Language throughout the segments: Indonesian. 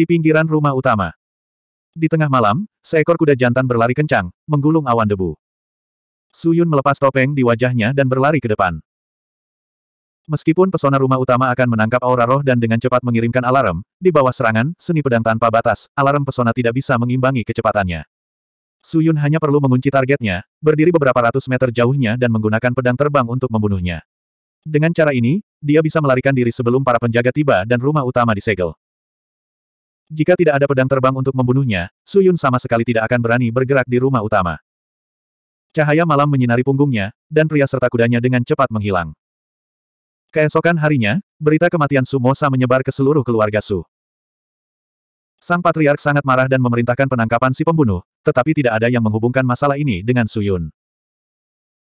di pinggiran rumah utama. Di tengah malam, seekor kuda jantan berlari kencang, menggulung awan debu. Suyun melepas topeng di wajahnya dan berlari ke depan. Meskipun pesona rumah utama akan menangkap aura roh dan dengan cepat mengirimkan alarm, di bawah serangan, seni pedang tanpa batas, alarm pesona tidak bisa mengimbangi kecepatannya. Suyun hanya perlu mengunci targetnya, berdiri beberapa ratus meter jauhnya dan menggunakan pedang terbang untuk membunuhnya. Dengan cara ini, dia bisa melarikan diri sebelum para penjaga tiba dan rumah utama disegel. Jika tidak ada pedang terbang untuk membunuhnya, Su Yun sama sekali tidak akan berani bergerak di rumah utama. Cahaya malam menyinari punggungnya, dan pria serta kudanya dengan cepat menghilang. Keesokan harinya, berita kematian Sumosa menyebar ke seluruh keluarga Su. Sang Patriark sangat marah dan memerintahkan penangkapan si pembunuh, tetapi tidak ada yang menghubungkan masalah ini dengan Su Yun.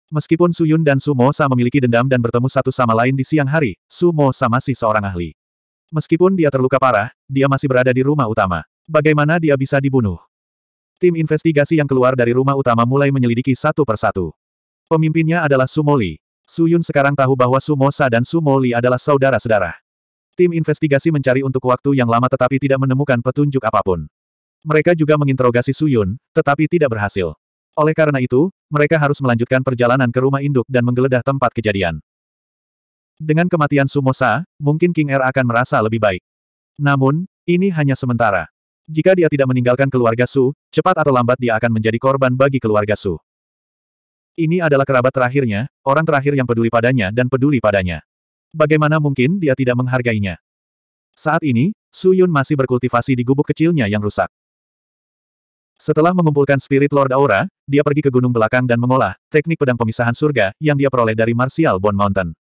Meskipun Su Yun dan Sumosa memiliki dendam dan bertemu satu sama lain di siang hari, Sumosa masih seorang ahli. Meskipun dia terluka parah, dia masih berada di rumah utama. Bagaimana dia bisa dibunuh? Tim investigasi yang keluar dari rumah utama mulai menyelidiki satu persatu. Pemimpinnya adalah Sumoli. Suyun sekarang tahu bahwa Sumosa dan Sumoli adalah saudara-saudara. Tim investigasi mencari untuk waktu yang lama tetapi tidak menemukan petunjuk apapun. Mereka juga menginterogasi Suyun, tetapi tidak berhasil. Oleh karena itu, mereka harus melanjutkan perjalanan ke rumah induk dan menggeledah tempat kejadian. Dengan kematian Sumosa, mungkin King R er akan merasa lebih baik. Namun, ini hanya sementara. Jika dia tidak meninggalkan keluarga Su, cepat atau lambat dia akan menjadi korban bagi keluarga Su. Ini adalah kerabat terakhirnya, orang terakhir yang peduli padanya dan peduli padanya. Bagaimana mungkin dia tidak menghargainya? Saat ini, Su Yun masih berkultivasi di gubuk kecilnya yang rusak. Setelah mengumpulkan Spirit Lord Aura, dia pergi ke gunung belakang dan mengolah teknik pedang pemisahan surga yang dia peroleh dari Martial Bone Mountain.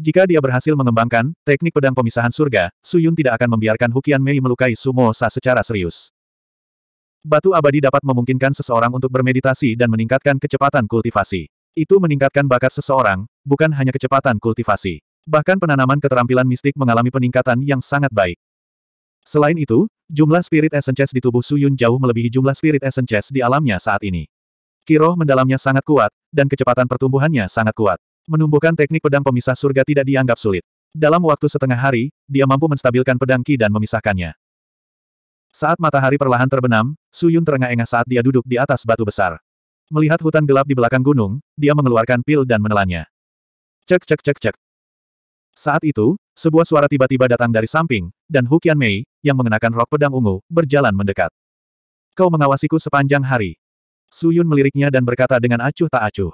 Jika dia berhasil mengembangkan teknik pedang pemisahan surga, Suyun tidak akan membiarkan Hukian Mei melukai Sumo Sa secara serius. Batu abadi dapat memungkinkan seseorang untuk bermeditasi dan meningkatkan kecepatan kultivasi. Itu meningkatkan bakat seseorang, bukan hanya kecepatan kultivasi. Bahkan penanaman keterampilan mistik mengalami peningkatan yang sangat baik. Selain itu, jumlah spirit essences di tubuh Suyun jauh melebihi jumlah spirit essences di alamnya saat ini. Kiroh mendalamnya sangat kuat, dan kecepatan pertumbuhannya sangat kuat. Menumbuhkan teknik pedang pemisah surga tidak dianggap sulit. Dalam waktu setengah hari, dia mampu menstabilkan pedang Ki dan memisahkannya. Saat matahari perlahan terbenam, Su Yun terengah-engah saat dia duduk di atas batu besar. Melihat hutan gelap di belakang gunung, dia mengeluarkan pil dan menelannya. Cek cek cek cek. Saat itu, sebuah suara tiba-tiba datang dari samping, dan Hu Qian Mei, yang mengenakan rok pedang ungu, berjalan mendekat. Kau mengawasiku sepanjang hari. Su Yun meliriknya dan berkata dengan acuh tak acuh.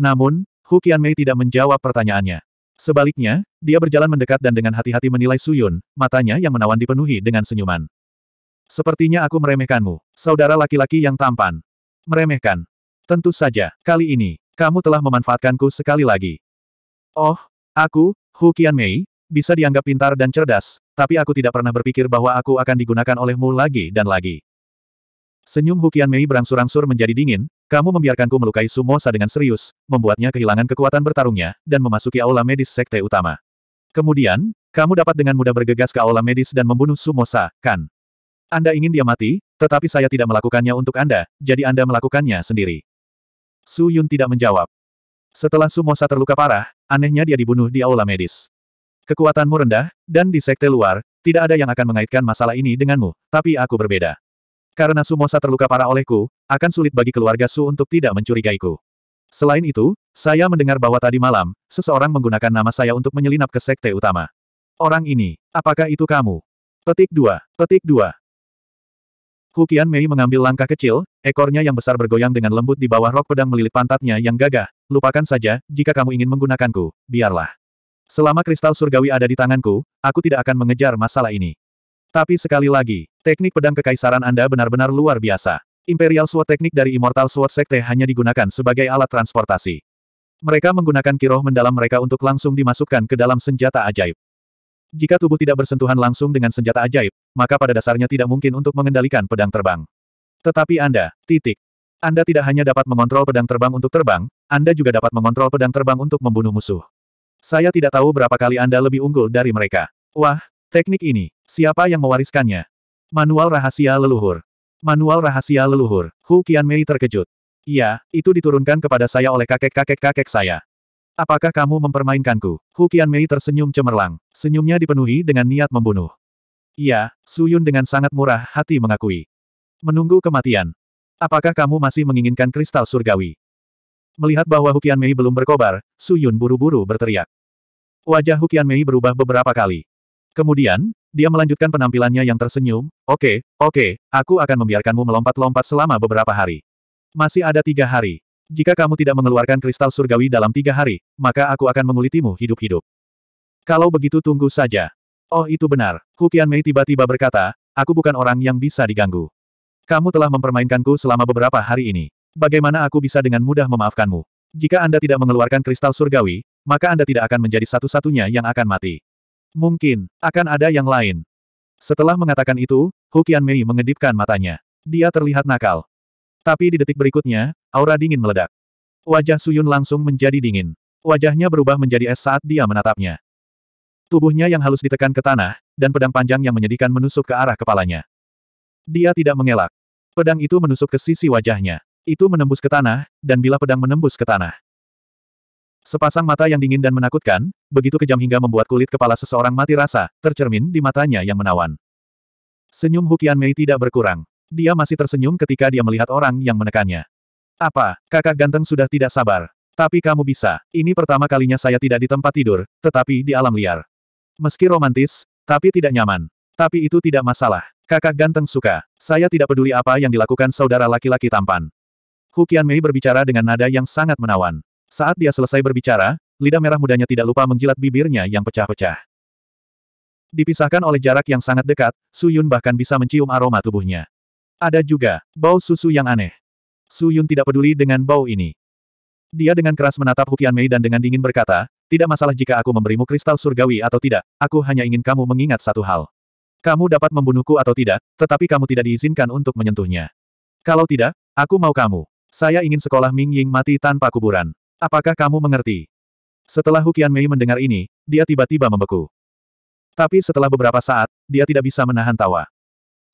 Namun, Hukian Mei tidak menjawab pertanyaannya. Sebaliknya, dia berjalan mendekat dan dengan hati-hati menilai Suyun, matanya yang menawan dipenuhi dengan senyuman. Sepertinya aku meremehkanmu, saudara laki-laki yang tampan. Meremehkan. Tentu saja, kali ini, kamu telah memanfaatkanku sekali lagi. Oh, aku, Hukian Mei, bisa dianggap pintar dan cerdas, tapi aku tidak pernah berpikir bahwa aku akan digunakan olehmu lagi dan lagi. Senyum Hukian Mei berangsur-angsur menjadi dingin, kamu membiarkanku melukai Sumosa dengan serius, membuatnya kehilangan kekuatan bertarungnya, dan memasuki aula medis sekte utama. Kemudian, kamu dapat dengan mudah bergegas ke aula medis dan membunuh Sumosa, kan? Anda ingin dia mati, tetapi saya tidak melakukannya untuk Anda, jadi Anda melakukannya sendiri. Su Yun tidak menjawab. Setelah Sumosa terluka parah, anehnya dia dibunuh di aula medis. Kekuatanmu rendah, dan di sekte luar, tidak ada yang akan mengaitkan masalah ini denganmu, tapi aku berbeda. Karena Sumosa terluka parah olehku, akan sulit bagi keluarga Su untuk tidak mencurigaiku. Selain itu, saya mendengar bahwa tadi malam, seseorang menggunakan nama saya untuk menyelinap ke sekte utama. Orang ini, apakah itu kamu? Petik 2, petik 2. Hukian Mei mengambil langkah kecil, ekornya yang besar bergoyang dengan lembut di bawah rok pedang melilit pantatnya yang gagah, lupakan saja, jika kamu ingin menggunakanku, biarlah. Selama kristal surgawi ada di tanganku, aku tidak akan mengejar masalah ini. Tapi sekali lagi, teknik pedang kekaisaran Anda benar-benar luar biasa. Imperial Sword teknik dari Immortal Sword Sekte hanya digunakan sebagai alat transportasi. Mereka menggunakan kiroh mendalam mereka untuk langsung dimasukkan ke dalam senjata ajaib. Jika tubuh tidak bersentuhan langsung dengan senjata ajaib, maka pada dasarnya tidak mungkin untuk mengendalikan pedang terbang. Tetapi Anda, titik. Anda tidak hanya dapat mengontrol pedang terbang untuk terbang, Anda juga dapat mengontrol pedang terbang untuk membunuh musuh. Saya tidak tahu berapa kali Anda lebih unggul dari mereka. Wah, Teknik ini, siapa yang mewariskannya? Manual Rahasia Leluhur. Manual Rahasia Leluhur, Hu Mei terkejut. Iya, itu diturunkan kepada saya oleh kakek-kakek-kakek saya. Apakah kamu mempermainkanku? Hu Mei tersenyum cemerlang, senyumnya dipenuhi dengan niat membunuh. Iya, Su Yun dengan sangat murah hati mengakui. Menunggu kematian. Apakah kamu masih menginginkan kristal surgawi? Melihat bahwa Hu Mei belum berkobar, Su Yun buru-buru berteriak. Wajah Hu Mei berubah beberapa kali. Kemudian, dia melanjutkan penampilannya yang tersenyum, oke, okay, oke, okay, aku akan membiarkanmu melompat-lompat selama beberapa hari. Masih ada tiga hari. Jika kamu tidak mengeluarkan kristal surgawi dalam tiga hari, maka aku akan mengulitimu hidup-hidup. Kalau begitu tunggu saja. Oh itu benar, Hukian Mei tiba-tiba berkata, aku bukan orang yang bisa diganggu. Kamu telah mempermainkanku selama beberapa hari ini. Bagaimana aku bisa dengan mudah memaafkanmu? Jika Anda tidak mengeluarkan kristal surgawi, maka Anda tidak akan menjadi satu-satunya yang akan mati. Mungkin, akan ada yang lain. Setelah mengatakan itu, Hukian Mei mengedipkan matanya. Dia terlihat nakal. Tapi di detik berikutnya, aura dingin meledak. Wajah Suyun langsung menjadi dingin. Wajahnya berubah menjadi es saat dia menatapnya. Tubuhnya yang halus ditekan ke tanah, dan pedang panjang yang menyedihkan menusuk ke arah kepalanya. Dia tidak mengelak. Pedang itu menusuk ke sisi wajahnya. Itu menembus ke tanah, dan bila pedang menembus ke tanah, Sepasang mata yang dingin dan menakutkan, begitu kejam hingga membuat kulit kepala seseorang mati rasa, tercermin di matanya yang menawan. Senyum Hukian Mei tidak berkurang. Dia masih tersenyum ketika dia melihat orang yang menekannya. Apa, kakak ganteng sudah tidak sabar. Tapi kamu bisa, ini pertama kalinya saya tidak di tempat tidur, tetapi di alam liar. Meski romantis, tapi tidak nyaman. Tapi itu tidak masalah. Kakak ganteng suka. Saya tidak peduli apa yang dilakukan saudara laki-laki tampan. Hukian Mei berbicara dengan nada yang sangat menawan. Saat dia selesai berbicara, lidah merah mudanya tidak lupa menjilat bibirnya yang pecah-pecah. Dipisahkan oleh jarak yang sangat dekat, Su Yun bahkan bisa mencium aroma tubuhnya. Ada juga, bau susu yang aneh. Su Yun tidak peduli dengan bau ini. Dia dengan keras menatap Hukian Mei dan dengan dingin berkata, tidak masalah jika aku memberimu kristal surgawi atau tidak, aku hanya ingin kamu mengingat satu hal. Kamu dapat membunuhku atau tidak, tetapi kamu tidak diizinkan untuk menyentuhnya. Kalau tidak, aku mau kamu. Saya ingin sekolah Ming Ying mati tanpa kuburan. Apakah kamu mengerti? Setelah Hukian Mei mendengar ini, dia tiba-tiba membeku. Tapi setelah beberapa saat, dia tidak bisa menahan tawa.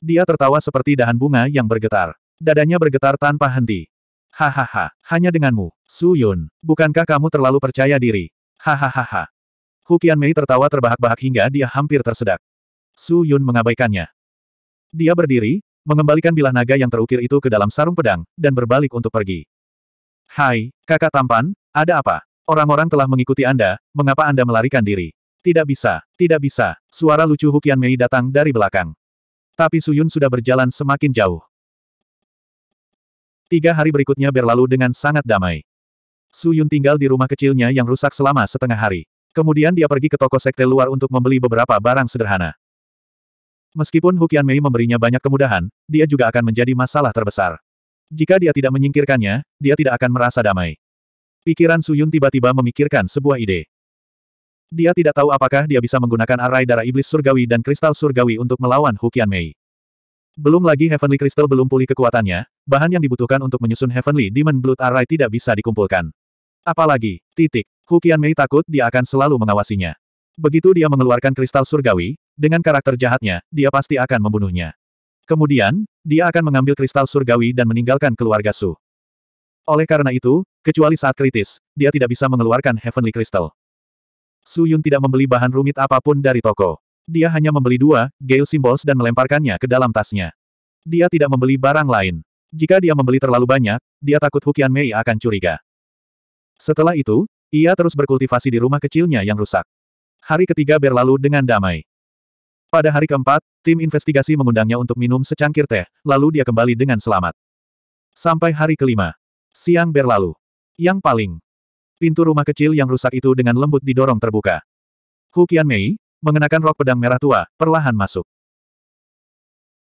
Dia tertawa seperti dahan bunga yang bergetar. Dadanya bergetar tanpa henti. Hahaha, hanya denganmu, Su Yun. Bukankah kamu terlalu percaya diri? Hahaha. Hukian Mei tertawa terbahak-bahak hingga dia hampir tersedak. Su Yun mengabaikannya. Dia berdiri, mengembalikan bilah naga yang terukir itu ke dalam sarung pedang, dan berbalik untuk pergi. Hai, kakak tampan, ada apa? Orang-orang telah mengikuti Anda, mengapa Anda melarikan diri? Tidak bisa, tidak bisa, suara lucu Hukian Mei datang dari belakang. Tapi Suyun sudah berjalan semakin jauh. Tiga hari berikutnya berlalu dengan sangat damai. Suyun tinggal di rumah kecilnya yang rusak selama setengah hari. Kemudian dia pergi ke toko sekte luar untuk membeli beberapa barang sederhana. Meskipun Hukian Mei memberinya banyak kemudahan, dia juga akan menjadi masalah terbesar. Jika dia tidak menyingkirkannya, dia tidak akan merasa damai. Pikiran Suyun tiba-tiba memikirkan sebuah ide. Dia tidak tahu apakah dia bisa menggunakan arai darah iblis surgawi dan kristal surgawi untuk melawan Hukian Mei. Belum lagi Heavenly Crystal belum pulih kekuatannya, bahan yang dibutuhkan untuk menyusun Heavenly Demon Blood Array tidak bisa dikumpulkan. Apalagi, titik, Hukian Mei takut dia akan selalu mengawasinya. Begitu dia mengeluarkan kristal surgawi, dengan karakter jahatnya, dia pasti akan membunuhnya. Kemudian, dia akan mengambil kristal surgawi dan meninggalkan keluarga Su. Oleh karena itu, kecuali saat kritis, dia tidak bisa mengeluarkan Heavenly Crystal. Su Yun tidak membeli bahan rumit apapun dari toko. Dia hanya membeli dua, Gale Symbols dan melemparkannya ke dalam tasnya. Dia tidak membeli barang lain. Jika dia membeli terlalu banyak, dia takut Hukian Mei akan curiga. Setelah itu, ia terus berkultivasi di rumah kecilnya yang rusak. Hari ketiga berlalu dengan damai. Pada hari keempat, tim investigasi mengundangnya untuk minum secangkir teh, lalu dia kembali dengan selamat. Sampai hari kelima. Siang berlalu. Yang paling. Pintu rumah kecil yang rusak itu dengan lembut didorong terbuka. Hukian Mei, mengenakan rok pedang merah tua, perlahan masuk.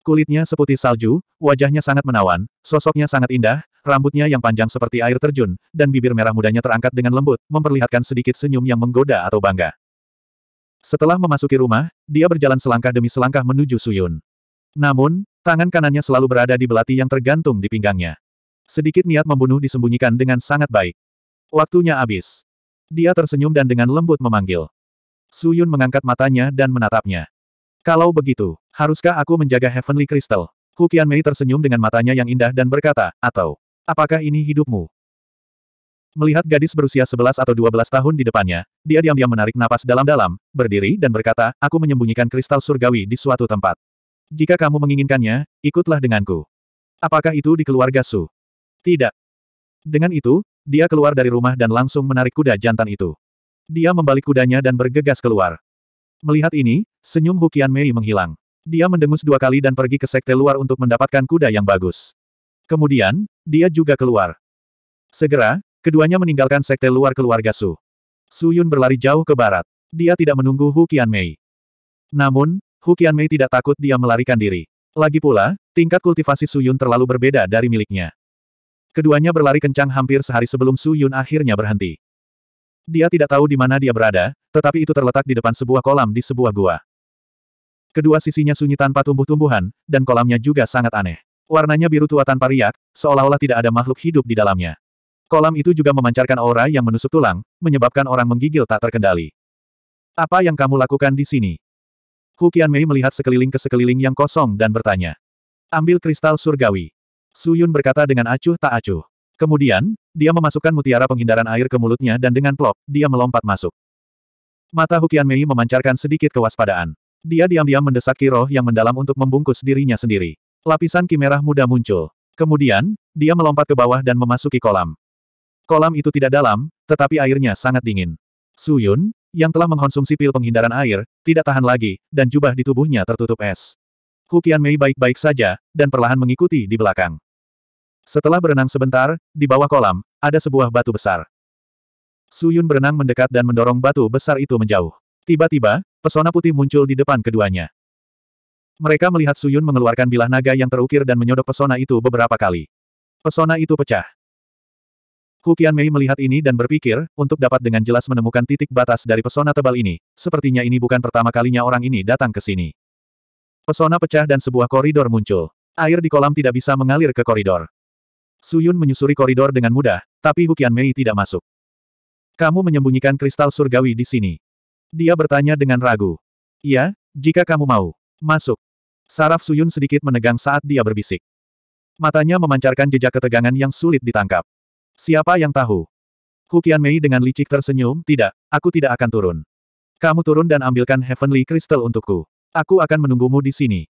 Kulitnya seputih salju, wajahnya sangat menawan, sosoknya sangat indah, rambutnya yang panjang seperti air terjun, dan bibir merah mudanya terangkat dengan lembut, memperlihatkan sedikit senyum yang menggoda atau bangga. Setelah memasuki rumah, dia berjalan selangkah demi selangkah menuju Suyun. Namun, tangan kanannya selalu berada di belati yang tergantung di pinggangnya. Sedikit niat membunuh disembunyikan dengan sangat baik. Waktunya habis. Dia tersenyum dan dengan lembut memanggil. Suyun mengangkat matanya dan menatapnya. Kalau begitu, haruskah aku menjaga Heavenly Crystal? Hukian Mei tersenyum dengan matanya yang indah dan berkata, atau, apakah ini hidupmu? Melihat gadis berusia 11 atau 12 tahun di depannya, dia diam-diam menarik napas dalam-dalam, berdiri dan berkata, aku menyembunyikan kristal surgawi di suatu tempat. Jika kamu menginginkannya, ikutlah denganku. Apakah itu di keluarga Su? Tidak. Dengan itu, dia keluar dari rumah dan langsung menarik kuda jantan itu. Dia membalik kudanya dan bergegas keluar. Melihat ini, senyum Hukian Mei menghilang. Dia mendengus dua kali dan pergi ke sekte luar untuk mendapatkan kuda yang bagus. Kemudian, dia juga keluar. Segera, Keduanya meninggalkan sekte luar keluarga Su. Su Yun berlari jauh ke barat. Dia tidak menunggu Hu Mei. Namun, Hu Mei tidak takut dia melarikan diri. Lagi pula, tingkat kultivasi Su Yun terlalu berbeda dari miliknya. Keduanya berlari kencang hampir sehari sebelum Su Yun akhirnya berhenti. Dia tidak tahu di mana dia berada, tetapi itu terletak di depan sebuah kolam di sebuah gua. Kedua sisinya sunyi tanpa tumbuh-tumbuhan, dan kolamnya juga sangat aneh. Warnanya biru tua tanpa riak, seolah-olah tidak ada makhluk hidup di dalamnya. Kolam itu juga memancarkan aura yang menusuk tulang, menyebabkan orang menggigil tak terkendali. Apa yang kamu lakukan di sini? Hukian Mei melihat sekeliling ke sekeliling yang kosong dan bertanya. Ambil kristal surgawi. Su Yun berkata dengan acuh tak acuh. Kemudian, dia memasukkan mutiara penghindaran air ke mulutnya dan dengan plop, dia melompat masuk. Mata Hukian Mei memancarkan sedikit kewaspadaan. Dia diam-diam mendesak Roh yang mendalam untuk membungkus dirinya sendiri. Lapisan kimerah muda muncul. Kemudian, dia melompat ke bawah dan memasuki kolam. Kolam itu tidak dalam, tetapi airnya sangat dingin. Su Yun, yang telah mengkonsumsi pil penghindaran air, tidak tahan lagi, dan jubah di tubuhnya tertutup es. Hukian Mei baik-baik saja, dan perlahan mengikuti di belakang. Setelah berenang sebentar, di bawah kolam, ada sebuah batu besar. Su Yun berenang mendekat dan mendorong batu besar itu menjauh. Tiba-tiba, pesona putih muncul di depan keduanya. Mereka melihat Su Yun mengeluarkan bilah naga yang terukir dan menyodok pesona itu beberapa kali. Pesona itu pecah. Hukian Mei melihat ini dan berpikir, untuk dapat dengan jelas menemukan titik batas dari pesona tebal ini, sepertinya ini bukan pertama kalinya orang ini datang ke sini. Pesona pecah dan sebuah koridor muncul. Air di kolam tidak bisa mengalir ke koridor. Suyun menyusuri koridor dengan mudah, tapi Hukian Mei tidak masuk. Kamu menyembunyikan kristal surgawi di sini. Dia bertanya dengan ragu. Iya, jika kamu mau. Masuk. Saraf Suyun sedikit menegang saat dia berbisik. Matanya memancarkan jejak ketegangan yang sulit ditangkap. Siapa yang tahu? Hukian Mei dengan licik tersenyum, tidak, aku tidak akan turun. Kamu turun dan ambilkan Heavenly Crystal untukku. Aku akan menunggumu di sini.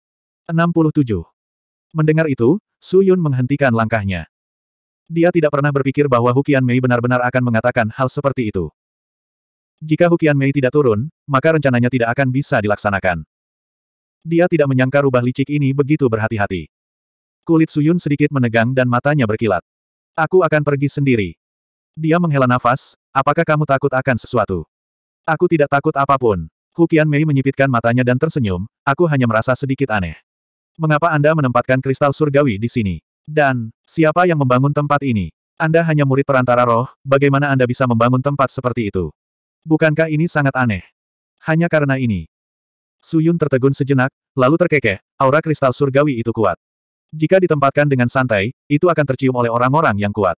67. Mendengar itu, Su Yun menghentikan langkahnya. Dia tidak pernah berpikir bahwa Hukian Mei benar-benar akan mengatakan hal seperti itu. Jika Hukian Mei tidak turun, maka rencananya tidak akan bisa dilaksanakan. Dia tidak menyangka rubah licik ini begitu berhati-hati. Kulit Suyun sedikit menegang dan matanya berkilat. Aku akan pergi sendiri. Dia menghela nafas, apakah kamu takut akan sesuatu? Aku tidak takut apapun. Hukian Mei menyipitkan matanya dan tersenyum, aku hanya merasa sedikit aneh. Mengapa Anda menempatkan kristal surgawi di sini? Dan, siapa yang membangun tempat ini? Anda hanya murid perantara roh, bagaimana Anda bisa membangun tempat seperti itu? Bukankah ini sangat aneh? Hanya karena ini. Suyun tertegun sejenak, lalu terkekeh, aura kristal surgawi itu kuat. Jika ditempatkan dengan santai, itu akan tercium oleh orang-orang yang kuat.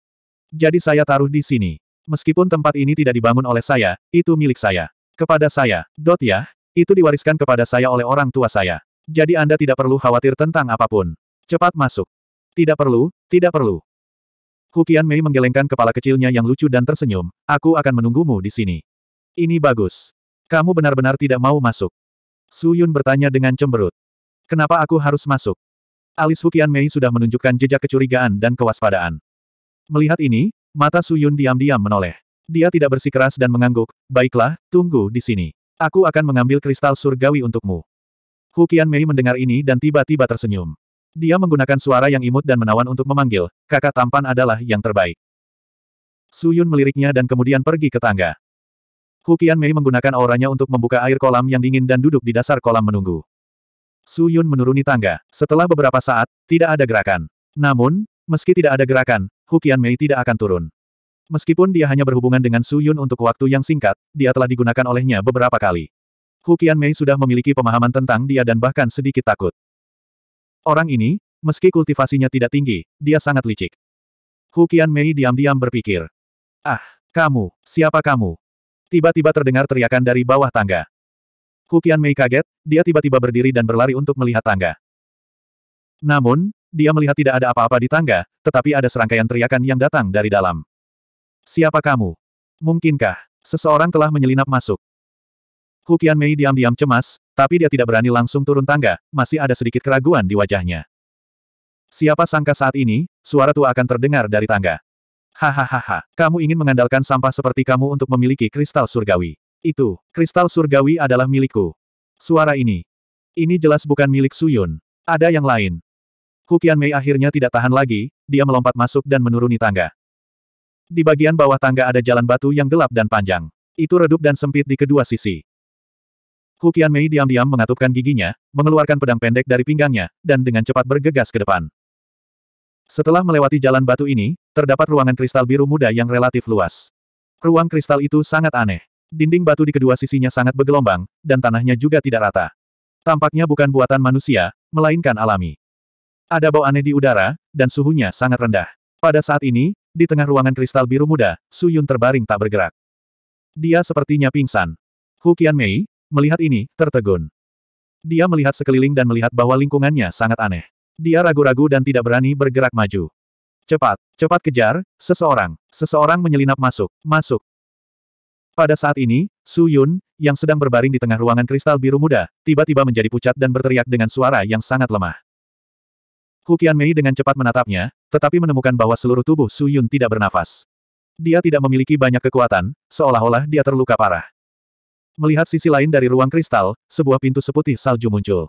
Jadi saya taruh di sini. Meskipun tempat ini tidak dibangun oleh saya, itu milik saya. Kepada saya, dot ya, itu diwariskan kepada saya oleh orang tua saya. Jadi Anda tidak perlu khawatir tentang apapun. Cepat masuk. Tidak perlu, tidak perlu. Hukian Mei menggelengkan kepala kecilnya yang lucu dan tersenyum, aku akan menunggumu di sini. Ini bagus. Kamu benar-benar tidak mau masuk. Su Yun bertanya dengan cemberut. Kenapa aku harus masuk? Alis Hukian Mei sudah menunjukkan jejak kecurigaan dan kewaspadaan. Melihat ini, mata Suyun diam-diam menoleh. Dia tidak bersikeras dan mengangguk, baiklah, tunggu di sini. Aku akan mengambil kristal surgawi untukmu. Hukian Mei mendengar ini dan tiba-tiba tersenyum. Dia menggunakan suara yang imut dan menawan untuk memanggil, kakak tampan adalah yang terbaik. Suyun meliriknya dan kemudian pergi ke tangga. Hukian Mei menggunakan auranya untuk membuka air kolam yang dingin dan duduk di dasar kolam menunggu. Su Yun menuruni tangga. Setelah beberapa saat, tidak ada gerakan. Namun, meski tidak ada gerakan, Hukian Mei tidak akan turun. Meskipun dia hanya berhubungan dengan Su Yun untuk waktu yang singkat, dia telah digunakan olehnya beberapa kali. Hukian Mei sudah memiliki pemahaman tentang dia dan bahkan sedikit takut. Orang ini, meski kultivasinya tidak tinggi, dia sangat licik. Hukian Mei diam-diam berpikir. Ah, kamu, siapa kamu? Tiba-tiba terdengar teriakan dari bawah tangga. Hukian Mei kaget, dia tiba-tiba berdiri dan berlari untuk melihat tangga. Namun, dia melihat tidak ada apa-apa di tangga, tetapi ada serangkaian teriakan yang datang dari dalam. Siapa kamu? Mungkinkah, seseorang telah menyelinap masuk? Hukian Mei diam-diam cemas, tapi dia tidak berani langsung turun tangga, masih ada sedikit keraguan di wajahnya. Siapa sangka saat ini, suara tua akan terdengar dari tangga. Hahaha, kamu ingin mengandalkan sampah seperti kamu untuk memiliki kristal surgawi. Itu, kristal surgawi adalah milikku. Suara ini. Ini jelas bukan milik Suyun. Ada yang lain. Hukian Mei akhirnya tidak tahan lagi, dia melompat masuk dan menuruni tangga. Di bagian bawah tangga ada jalan batu yang gelap dan panjang. Itu redup dan sempit di kedua sisi. Hukian Mei diam-diam mengatupkan giginya, mengeluarkan pedang pendek dari pinggangnya, dan dengan cepat bergegas ke depan. Setelah melewati jalan batu ini, terdapat ruangan kristal biru muda yang relatif luas. Ruang kristal itu sangat aneh. Dinding batu di kedua sisinya sangat bergelombang, dan tanahnya juga tidak rata. Tampaknya bukan buatan manusia, melainkan alami. Ada bau aneh di udara, dan suhunya sangat rendah. Pada saat ini, di tengah ruangan kristal biru muda, Su Yun terbaring tak bergerak. Dia sepertinya pingsan. Hu Qian Mei, melihat ini, tertegun. Dia melihat sekeliling dan melihat bahwa lingkungannya sangat aneh. Dia ragu-ragu dan tidak berani bergerak maju. Cepat, cepat kejar, seseorang, seseorang menyelinap masuk, masuk, pada saat ini, Su Yun, yang sedang berbaring di tengah ruangan kristal biru muda, tiba-tiba menjadi pucat dan berteriak dengan suara yang sangat lemah. Hukian Mei dengan cepat menatapnya, tetapi menemukan bahwa seluruh tubuh Su Yun tidak bernafas. Dia tidak memiliki banyak kekuatan, seolah-olah dia terluka parah. Melihat sisi lain dari ruang kristal, sebuah pintu seputih salju muncul.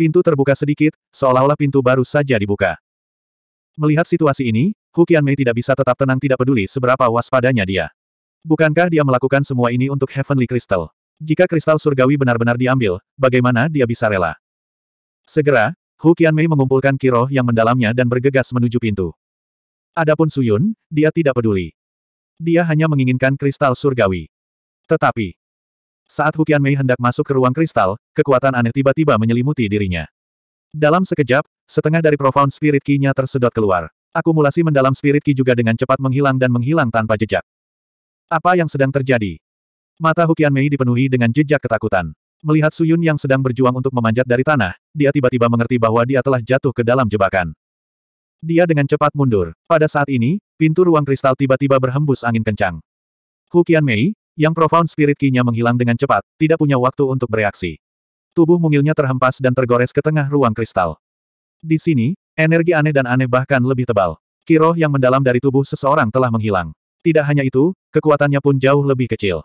Pintu terbuka sedikit, seolah-olah pintu baru saja dibuka. Melihat situasi ini, Hukian Mei tidak bisa tetap tenang tidak peduli seberapa waspadanya dia. Bukankah dia melakukan semua ini untuk Heavenly Crystal? Jika kristal surgawi benar-benar diambil, bagaimana dia bisa rela? Segera, Hu Mei mengumpulkan kiroh yang mendalamnya dan bergegas menuju pintu. Adapun Suyun, dia tidak peduli. Dia hanya menginginkan kristal surgawi. Tetapi, saat Hu Mei hendak masuk ke ruang kristal, kekuatan aneh tiba-tiba menyelimuti dirinya. Dalam sekejap, setengah dari profound spirit key-nya tersedot keluar. Akumulasi mendalam spirit key juga dengan cepat menghilang dan menghilang tanpa jejak. Apa yang sedang terjadi? Mata Hukian Mei dipenuhi dengan jejak ketakutan. Melihat Suyun yang sedang berjuang untuk memanjat dari tanah, dia tiba-tiba mengerti bahwa dia telah jatuh ke dalam jebakan. Dia dengan cepat mundur. Pada saat ini, pintu ruang kristal tiba-tiba berhembus angin kencang. Hukian Mei, yang profound spirit nya menghilang dengan cepat, tidak punya waktu untuk bereaksi. Tubuh mungilnya terhempas dan tergores ke tengah ruang kristal. Di sini, energi aneh dan aneh bahkan lebih tebal. Kiroh yang mendalam dari tubuh seseorang telah menghilang. Tidak hanya itu, kekuatannya pun jauh lebih kecil.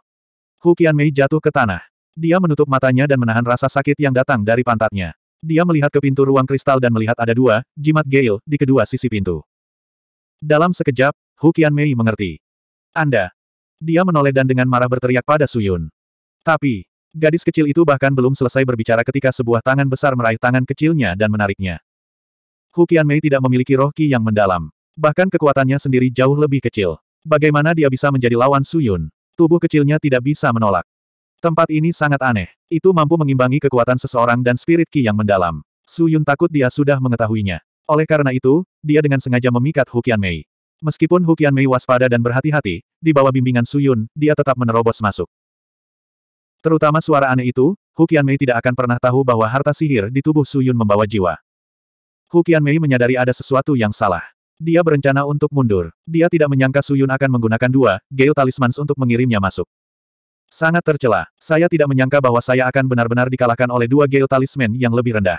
Hu Mei jatuh ke tanah. Dia menutup matanya dan menahan rasa sakit yang datang dari pantatnya. Dia melihat ke pintu ruang kristal dan melihat ada dua, jimat Gale, di kedua sisi pintu. Dalam sekejap, Hu Mei mengerti. Anda. Dia menoleh dan dengan marah berteriak pada Suyun. Tapi, gadis kecil itu bahkan belum selesai berbicara ketika sebuah tangan besar meraih tangan kecilnya dan menariknya. Hu Mei tidak memiliki roh ki yang mendalam. Bahkan kekuatannya sendiri jauh lebih kecil. Bagaimana dia bisa menjadi lawan Suyun? Tubuh kecilnya tidak bisa menolak. Tempat ini sangat aneh. Itu mampu mengimbangi kekuatan seseorang dan spirit ki yang mendalam. Suyun takut dia sudah mengetahuinya. Oleh karena itu, dia dengan sengaja memikat Hukian Mei. Meskipun Hukian Mei waspada dan berhati-hati, di bawah bimbingan Suyun, dia tetap menerobos masuk. Terutama suara aneh itu, Hukian Mei tidak akan pernah tahu bahwa harta sihir di tubuh Suyun membawa jiwa. Hukian Mei menyadari ada sesuatu yang salah. Dia berencana untuk mundur. Dia tidak menyangka Suyun akan menggunakan dua Gale Talismans untuk mengirimnya masuk. Sangat tercela. Saya tidak menyangka bahwa saya akan benar-benar dikalahkan oleh dua Gale Talisman yang lebih rendah.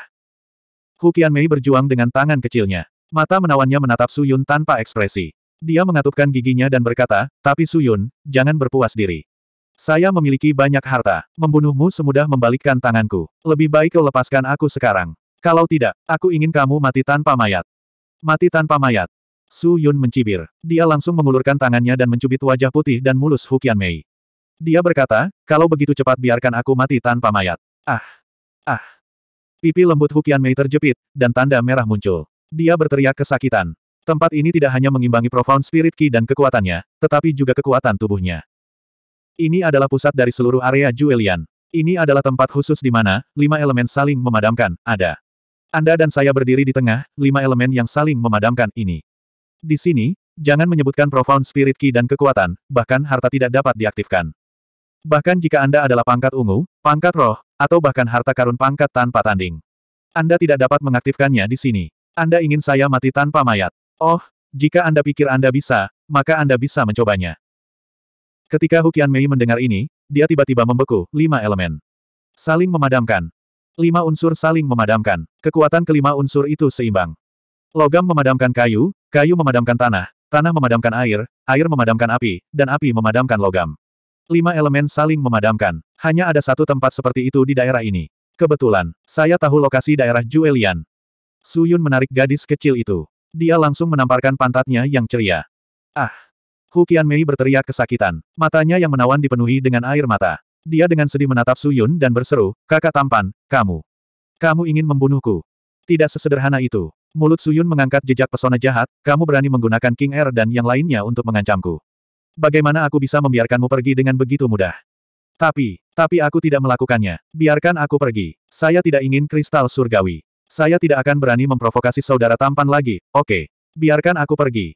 Hukian Mei berjuang dengan tangan kecilnya. Mata menawannya menatap Suyun tanpa ekspresi. Dia mengatupkan giginya dan berkata, tapi Suyun, jangan berpuas diri. Saya memiliki banyak harta. Membunuhmu semudah membalikkan tanganku. Lebih baik kau lepaskan aku sekarang. Kalau tidak, aku ingin kamu mati tanpa mayat. Mati tanpa mayat. Su Yun mencibir. Dia langsung mengulurkan tangannya dan mencubit wajah putih dan mulus Hukian Mei. Dia berkata, kalau begitu cepat biarkan aku mati tanpa mayat. Ah! Ah! Pipi lembut Hukian Mei terjepit, dan tanda merah muncul. Dia berteriak kesakitan. Tempat ini tidak hanya mengimbangi Profound Spirit Ki dan kekuatannya, tetapi juga kekuatan tubuhnya. Ini adalah pusat dari seluruh area Juelian. Ini adalah tempat khusus di mana lima elemen saling memadamkan, ada. Anda dan saya berdiri di tengah, lima elemen yang saling memadamkan ini. Di sini, jangan menyebutkan profound spirit key dan kekuatan, bahkan harta tidak dapat diaktifkan. Bahkan jika Anda adalah pangkat ungu, pangkat roh, atau bahkan harta karun pangkat tanpa tanding. Anda tidak dapat mengaktifkannya di sini. Anda ingin saya mati tanpa mayat. Oh, jika Anda pikir Anda bisa, maka Anda bisa mencobanya. Ketika Hukian Mei mendengar ini, dia tiba-tiba membeku, lima elemen. Saling memadamkan. Lima unsur saling memadamkan. Kekuatan kelima unsur itu seimbang. Logam memadamkan kayu, kayu memadamkan tanah, tanah memadamkan air, air memadamkan api, dan api memadamkan logam. Lima elemen saling memadamkan. Hanya ada satu tempat seperti itu di daerah ini. Kebetulan, saya tahu lokasi daerah Juelian. Su Yun menarik gadis kecil itu. Dia langsung menamparkan pantatnya yang ceria. Ah! Hu Mei berteriak kesakitan. Matanya yang menawan dipenuhi dengan air mata. Dia dengan sedih menatap Su Yun dan berseru, kakak tampan, kamu. Kamu ingin membunuhku. Tidak sesederhana itu. Mulut Su Yun mengangkat jejak pesona jahat, kamu berani menggunakan King Air dan yang lainnya untuk mengancamku. Bagaimana aku bisa membiarkanmu pergi dengan begitu mudah? Tapi, tapi aku tidak melakukannya. Biarkan aku pergi. Saya tidak ingin kristal surgawi. Saya tidak akan berani memprovokasi saudara tampan lagi, oke. Biarkan aku pergi.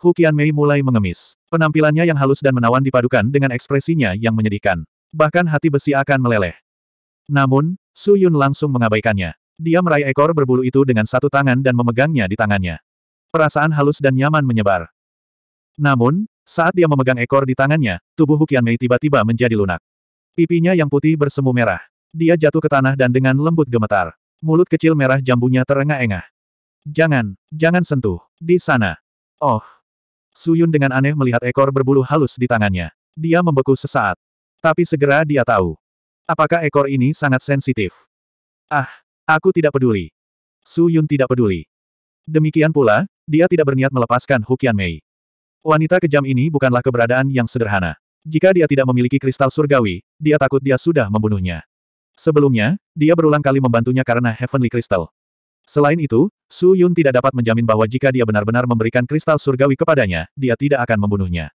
Hu Mei mulai mengemis. Penampilannya yang halus dan menawan dipadukan dengan ekspresinya yang menyedihkan. Bahkan hati besi akan meleleh. Namun, Su Yun langsung mengabaikannya. Dia meraih ekor berbulu itu dengan satu tangan dan memegangnya di tangannya. Perasaan halus dan nyaman menyebar. Namun, saat dia memegang ekor di tangannya, tubuh Hukian Mei tiba-tiba menjadi lunak. Pipinya yang putih bersemu merah. Dia jatuh ke tanah dan dengan lembut gemetar. Mulut kecil merah jambunya terengah-engah. Jangan, jangan sentuh. Di sana. Oh. Suyun dengan aneh melihat ekor berbulu halus di tangannya. Dia membeku sesaat. Tapi segera dia tahu. Apakah ekor ini sangat sensitif? Ah, aku tidak peduli. Su Yun tidak peduli. Demikian pula, dia tidak berniat melepaskan Hukian Mei. Wanita kejam ini bukanlah keberadaan yang sederhana. Jika dia tidak memiliki kristal surgawi, dia takut dia sudah membunuhnya. Sebelumnya, dia berulang kali membantunya karena Heavenly Crystal. Selain itu, Su Yun tidak dapat menjamin bahwa jika dia benar-benar memberikan kristal surgawi kepadanya, dia tidak akan membunuhnya.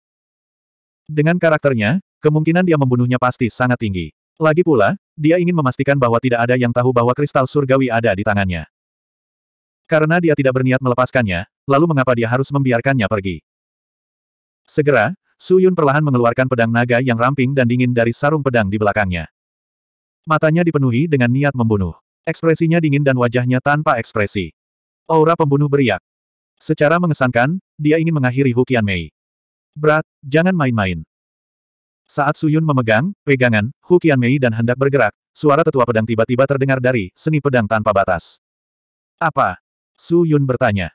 Dengan karakternya, Kemungkinan dia membunuhnya pasti sangat tinggi. Lagi pula, dia ingin memastikan bahwa tidak ada yang tahu bahwa kristal surgawi ada di tangannya. Karena dia tidak berniat melepaskannya, lalu mengapa dia harus membiarkannya pergi? Segera, Su Yun perlahan mengeluarkan pedang naga yang ramping dan dingin dari sarung pedang di belakangnya. Matanya dipenuhi dengan niat membunuh. Ekspresinya dingin dan wajahnya tanpa ekspresi. Aura pembunuh beriak. Secara mengesankan, dia ingin mengakhiri Hukian Mei. Berat, jangan main-main. Saat Suyun memegang, pegangan, Hu Mei dan hendak bergerak, suara tetua pedang tiba-tiba terdengar dari seni pedang tanpa batas. Apa? Suyun bertanya.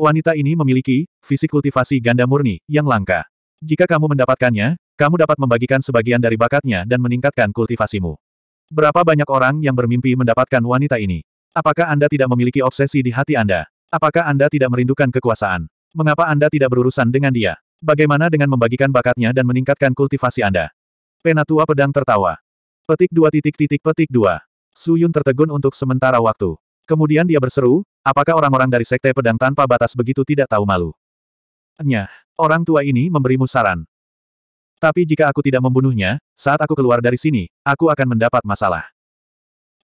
Wanita ini memiliki fisik kultivasi ganda murni yang langka. Jika kamu mendapatkannya, kamu dapat membagikan sebagian dari bakatnya dan meningkatkan kultivasimu. Berapa banyak orang yang bermimpi mendapatkan wanita ini? Apakah Anda tidak memiliki obsesi di hati Anda? Apakah Anda tidak merindukan kekuasaan? Mengapa Anda tidak berurusan dengan dia? Bagaimana dengan membagikan bakatnya dan meningkatkan kultivasi Anda? Penatua pedang tertawa. Petik dua titik titik petik dua. Su Yun tertegun untuk sementara waktu. Kemudian dia berseru, apakah orang-orang dari sekte pedang tanpa batas begitu tidak tahu malu? Nyah, orang tua ini memberimu saran. Tapi jika aku tidak membunuhnya, saat aku keluar dari sini, aku akan mendapat masalah.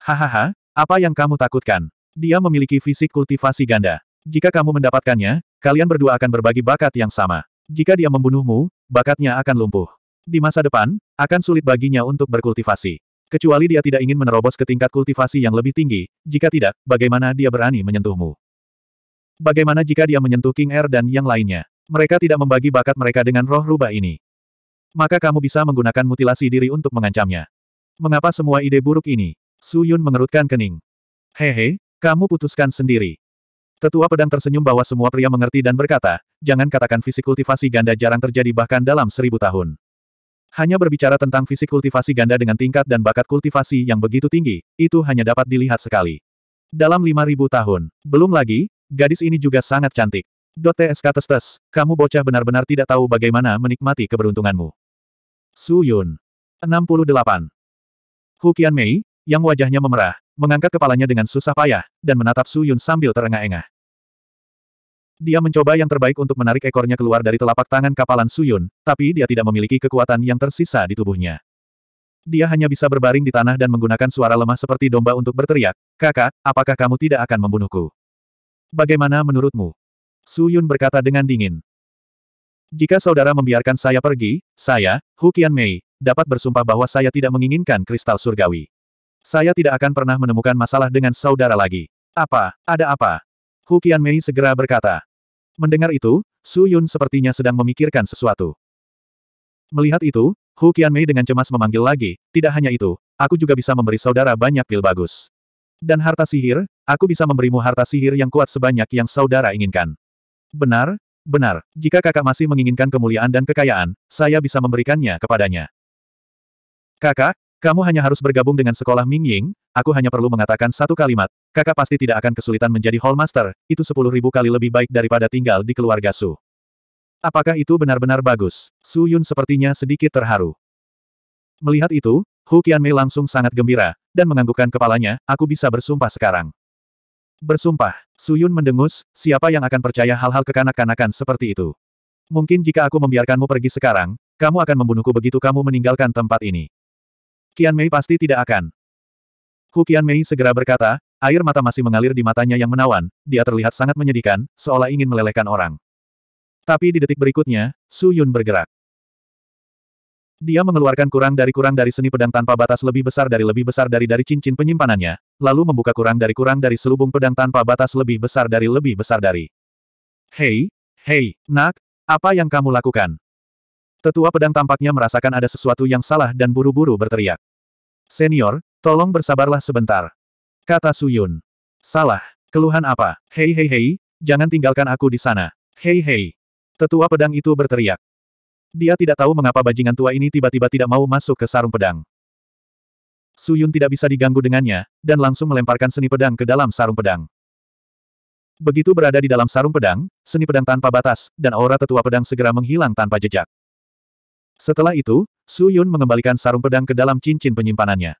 Hahaha, apa yang kamu takutkan? Dia memiliki fisik kultivasi ganda. Jika kamu mendapatkannya, kalian berdua akan berbagi bakat yang sama. Jika dia membunuhmu, bakatnya akan lumpuh. Di masa depan, akan sulit baginya untuk berkultivasi. Kecuali dia tidak ingin menerobos ke tingkat kultivasi yang lebih tinggi, jika tidak, bagaimana dia berani menyentuhmu? Bagaimana jika dia menyentuh King Air er dan yang lainnya? Mereka tidak membagi bakat mereka dengan roh rubah ini. Maka kamu bisa menggunakan mutilasi diri untuk mengancamnya. Mengapa semua ide buruk ini? Su Yun mengerutkan kening. Hehe, kamu putuskan sendiri. Tetua pedang tersenyum bahwa semua pria mengerti dan berkata, jangan katakan fisik kultivasi ganda jarang terjadi bahkan dalam seribu tahun. Hanya berbicara tentang fisik kultivasi ganda dengan tingkat dan bakat kultivasi yang begitu tinggi, itu hanya dapat dilihat sekali. Dalam lima ribu tahun, belum lagi, gadis ini juga sangat cantik. .tsk testes, kamu bocah benar-benar tidak tahu bagaimana menikmati keberuntunganmu. Su Yun. 68. Hu Qian Mei, yang wajahnya memerah, mengangkat kepalanya dengan susah payah, dan menatap Su Yun sambil terengah-engah. Dia mencoba yang terbaik untuk menarik ekornya keluar dari telapak tangan kapalan Su Yun, tapi dia tidak memiliki kekuatan yang tersisa di tubuhnya. Dia hanya bisa berbaring di tanah dan menggunakan suara lemah seperti domba untuk berteriak, Kakak, apakah kamu tidak akan membunuhku? Bagaimana menurutmu? Su Yun berkata dengan dingin. Jika saudara membiarkan saya pergi, saya, Hu Qian Mei, dapat bersumpah bahwa saya tidak menginginkan kristal surgawi. Saya tidak akan pernah menemukan masalah dengan saudara lagi. Apa? Ada apa? Hu Mei segera berkata. Mendengar itu, Su Yun sepertinya sedang memikirkan sesuatu. Melihat itu, Hu Mei dengan cemas memanggil lagi, tidak hanya itu, aku juga bisa memberi saudara banyak pil bagus. Dan harta sihir, aku bisa memberimu harta sihir yang kuat sebanyak yang saudara inginkan. Benar, benar, jika kakak masih menginginkan kemuliaan dan kekayaan, saya bisa memberikannya kepadanya. Kakak, kamu hanya harus bergabung dengan sekolah Ming Ying, aku hanya perlu mengatakan satu kalimat. Kakak pasti tidak akan kesulitan menjadi Hallmaster, itu sepuluh ribu kali lebih baik daripada tinggal di keluarga Su. Apakah itu benar-benar bagus? Su Yun sepertinya sedikit terharu. Melihat itu, Hu Qianmei langsung sangat gembira, dan menganggukkan kepalanya, aku bisa bersumpah sekarang. Bersumpah, Su Yun mendengus, siapa yang akan percaya hal-hal kekanak-kanakan seperti itu? Mungkin jika aku membiarkanmu pergi sekarang, kamu akan membunuhku begitu kamu meninggalkan tempat ini. Kian Mei pasti tidak akan. Hu Qian Mei segera berkata, air mata masih mengalir di matanya yang menawan, dia terlihat sangat menyedihkan, seolah ingin melelehkan orang. Tapi di detik berikutnya, Su Yun bergerak. Dia mengeluarkan kurang dari kurang dari seni pedang tanpa batas lebih besar dari lebih besar dari dari cincin penyimpanannya, lalu membuka kurang dari kurang dari selubung pedang tanpa batas lebih besar dari lebih besar dari. Hei, hei, nak, apa yang kamu lakukan? Tetua pedang tampaknya merasakan ada sesuatu yang salah dan buru-buru berteriak. Senior, tolong bersabarlah sebentar. Kata Suyun. Salah. Keluhan apa? Hei hei hei, jangan tinggalkan aku di sana. Hei hei. Tetua pedang itu berteriak. Dia tidak tahu mengapa bajingan tua ini tiba-tiba tidak mau masuk ke sarung pedang. Suyun tidak bisa diganggu dengannya, dan langsung melemparkan seni pedang ke dalam sarung pedang. Begitu berada di dalam sarung pedang, seni pedang tanpa batas, dan aura tetua pedang segera menghilang tanpa jejak. Setelah itu, Su Yun mengembalikan sarung pedang ke dalam cincin penyimpanannya.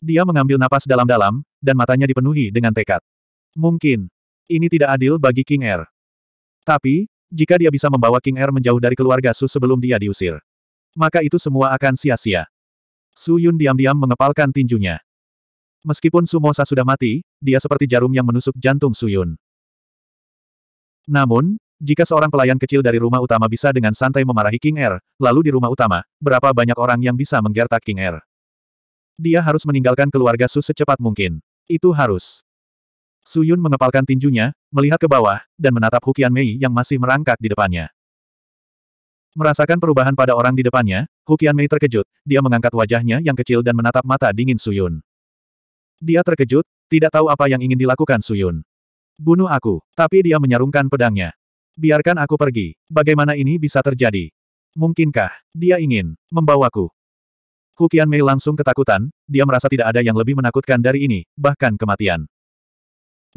Dia mengambil napas dalam-dalam, dan matanya dipenuhi dengan tekad. Mungkin. Ini tidak adil bagi King Air. Er. Tapi, jika dia bisa membawa King Air er menjauh dari keluarga Su sebelum dia diusir, maka itu semua akan sia-sia. Su Yun diam-diam mengepalkan tinjunya. Meskipun Mosa sudah mati, dia seperti jarum yang menusuk jantung Su Yun. Namun, jika seorang pelayan kecil dari rumah utama bisa dengan santai memarahi King Air, lalu di rumah utama, berapa banyak orang yang bisa menggertak King Air? Dia harus meninggalkan keluarga Su secepat mungkin. Itu harus. Su Yun mengepalkan tinjunya, melihat ke bawah, dan menatap Hukian Mei yang masih merangkak di depannya. Merasakan perubahan pada orang di depannya, Hukian Mei terkejut, dia mengangkat wajahnya yang kecil dan menatap mata dingin Su Yun. Dia terkejut, tidak tahu apa yang ingin dilakukan Su Yun. Bunuh aku, tapi dia menyarungkan pedangnya biarkan aku pergi. Bagaimana ini bisa terjadi? Mungkinkah dia ingin membawaku? Hukian Mei langsung ketakutan, dia merasa tidak ada yang lebih menakutkan dari ini, bahkan kematian.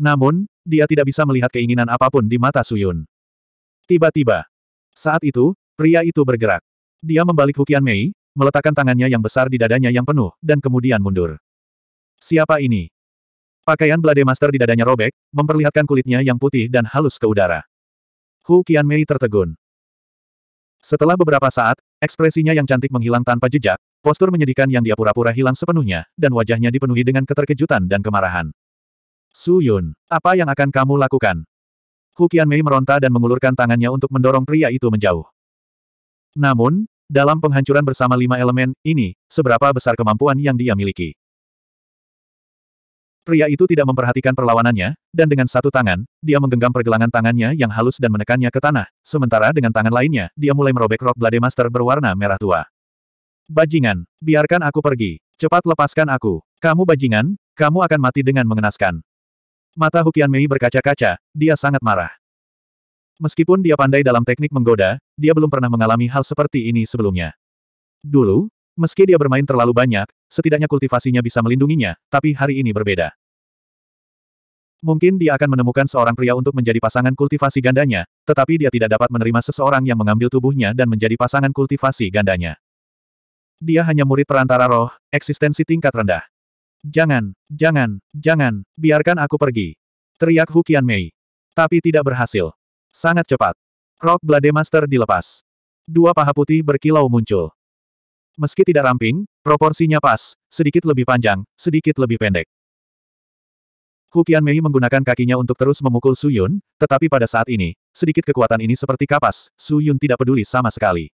Namun, dia tidak bisa melihat keinginan apapun di mata Suyun. Tiba-tiba, saat itu, pria itu bergerak. Dia membalik Hukian Mei, meletakkan tangannya yang besar di dadanya yang penuh, dan kemudian mundur. Siapa ini? Pakaian Blade Master di dadanya robek, memperlihatkan kulitnya yang putih dan halus ke udara. Hu Mei tertegun. Setelah beberapa saat, ekspresinya yang cantik menghilang tanpa jejak, postur menyedihkan yang dia pura-pura hilang sepenuhnya, dan wajahnya dipenuhi dengan keterkejutan dan kemarahan. Su Yun, apa yang akan kamu lakukan? Hu Mei meronta dan mengulurkan tangannya untuk mendorong pria itu menjauh. Namun, dalam penghancuran bersama lima elemen, ini, seberapa besar kemampuan yang dia miliki. Pria itu tidak memperhatikan perlawanannya, dan dengan satu tangan, dia menggenggam pergelangan tangannya yang halus dan menekannya ke tanah, sementara dengan tangan lainnya, dia mulai merobek rok blademaster berwarna merah tua. Bajingan, biarkan aku pergi. Cepat lepaskan aku. Kamu bajingan, kamu akan mati dengan mengenaskan. Mata Hukian Mei berkaca-kaca, dia sangat marah. Meskipun dia pandai dalam teknik menggoda, dia belum pernah mengalami hal seperti ini sebelumnya. Dulu, Meski dia bermain terlalu banyak, setidaknya kultivasinya bisa melindunginya, tapi hari ini berbeda. Mungkin dia akan menemukan seorang pria untuk menjadi pasangan kultivasi gandanya, tetapi dia tidak dapat menerima seseorang yang mengambil tubuhnya dan menjadi pasangan kultivasi gandanya. Dia hanya murid perantara roh, eksistensi tingkat rendah. Jangan, jangan, jangan, biarkan aku pergi. Teriak Hukian Mei. Tapi tidak berhasil. Sangat cepat. Rock Blade Master dilepas. Dua paha putih berkilau muncul. Meski tidak ramping, proporsinya pas, sedikit lebih panjang, sedikit lebih pendek. Hukian Mei menggunakan kakinya untuk terus memukul Su Yun, tetapi pada saat ini, sedikit kekuatan ini seperti kapas, Su Yun tidak peduli sama sekali.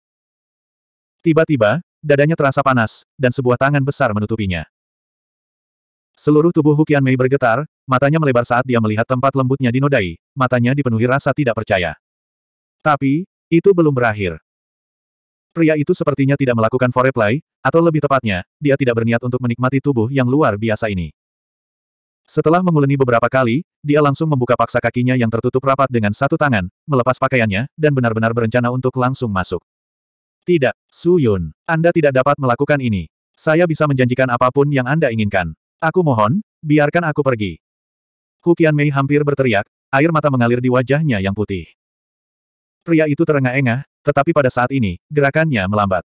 Tiba-tiba, dadanya terasa panas, dan sebuah tangan besar menutupinya. Seluruh tubuh Hukian Mei bergetar, matanya melebar saat dia melihat tempat lembutnya dinodai, matanya dipenuhi rasa tidak percaya. Tapi, itu belum berakhir. Pria itu sepertinya tidak melakukan foreplay, atau lebih tepatnya, dia tidak berniat untuk menikmati tubuh yang luar biasa ini. Setelah menguleni beberapa kali, dia langsung membuka paksa kakinya yang tertutup rapat dengan satu tangan, melepas pakaiannya, dan benar-benar berencana untuk langsung masuk. Tidak, Su Yun, Anda tidak dapat melakukan ini. Saya bisa menjanjikan apapun yang Anda inginkan. Aku mohon, biarkan aku pergi. Hukian Mei hampir berteriak, air mata mengalir di wajahnya yang putih. Pria itu terengah-engah, tetapi pada saat ini, gerakannya melambat.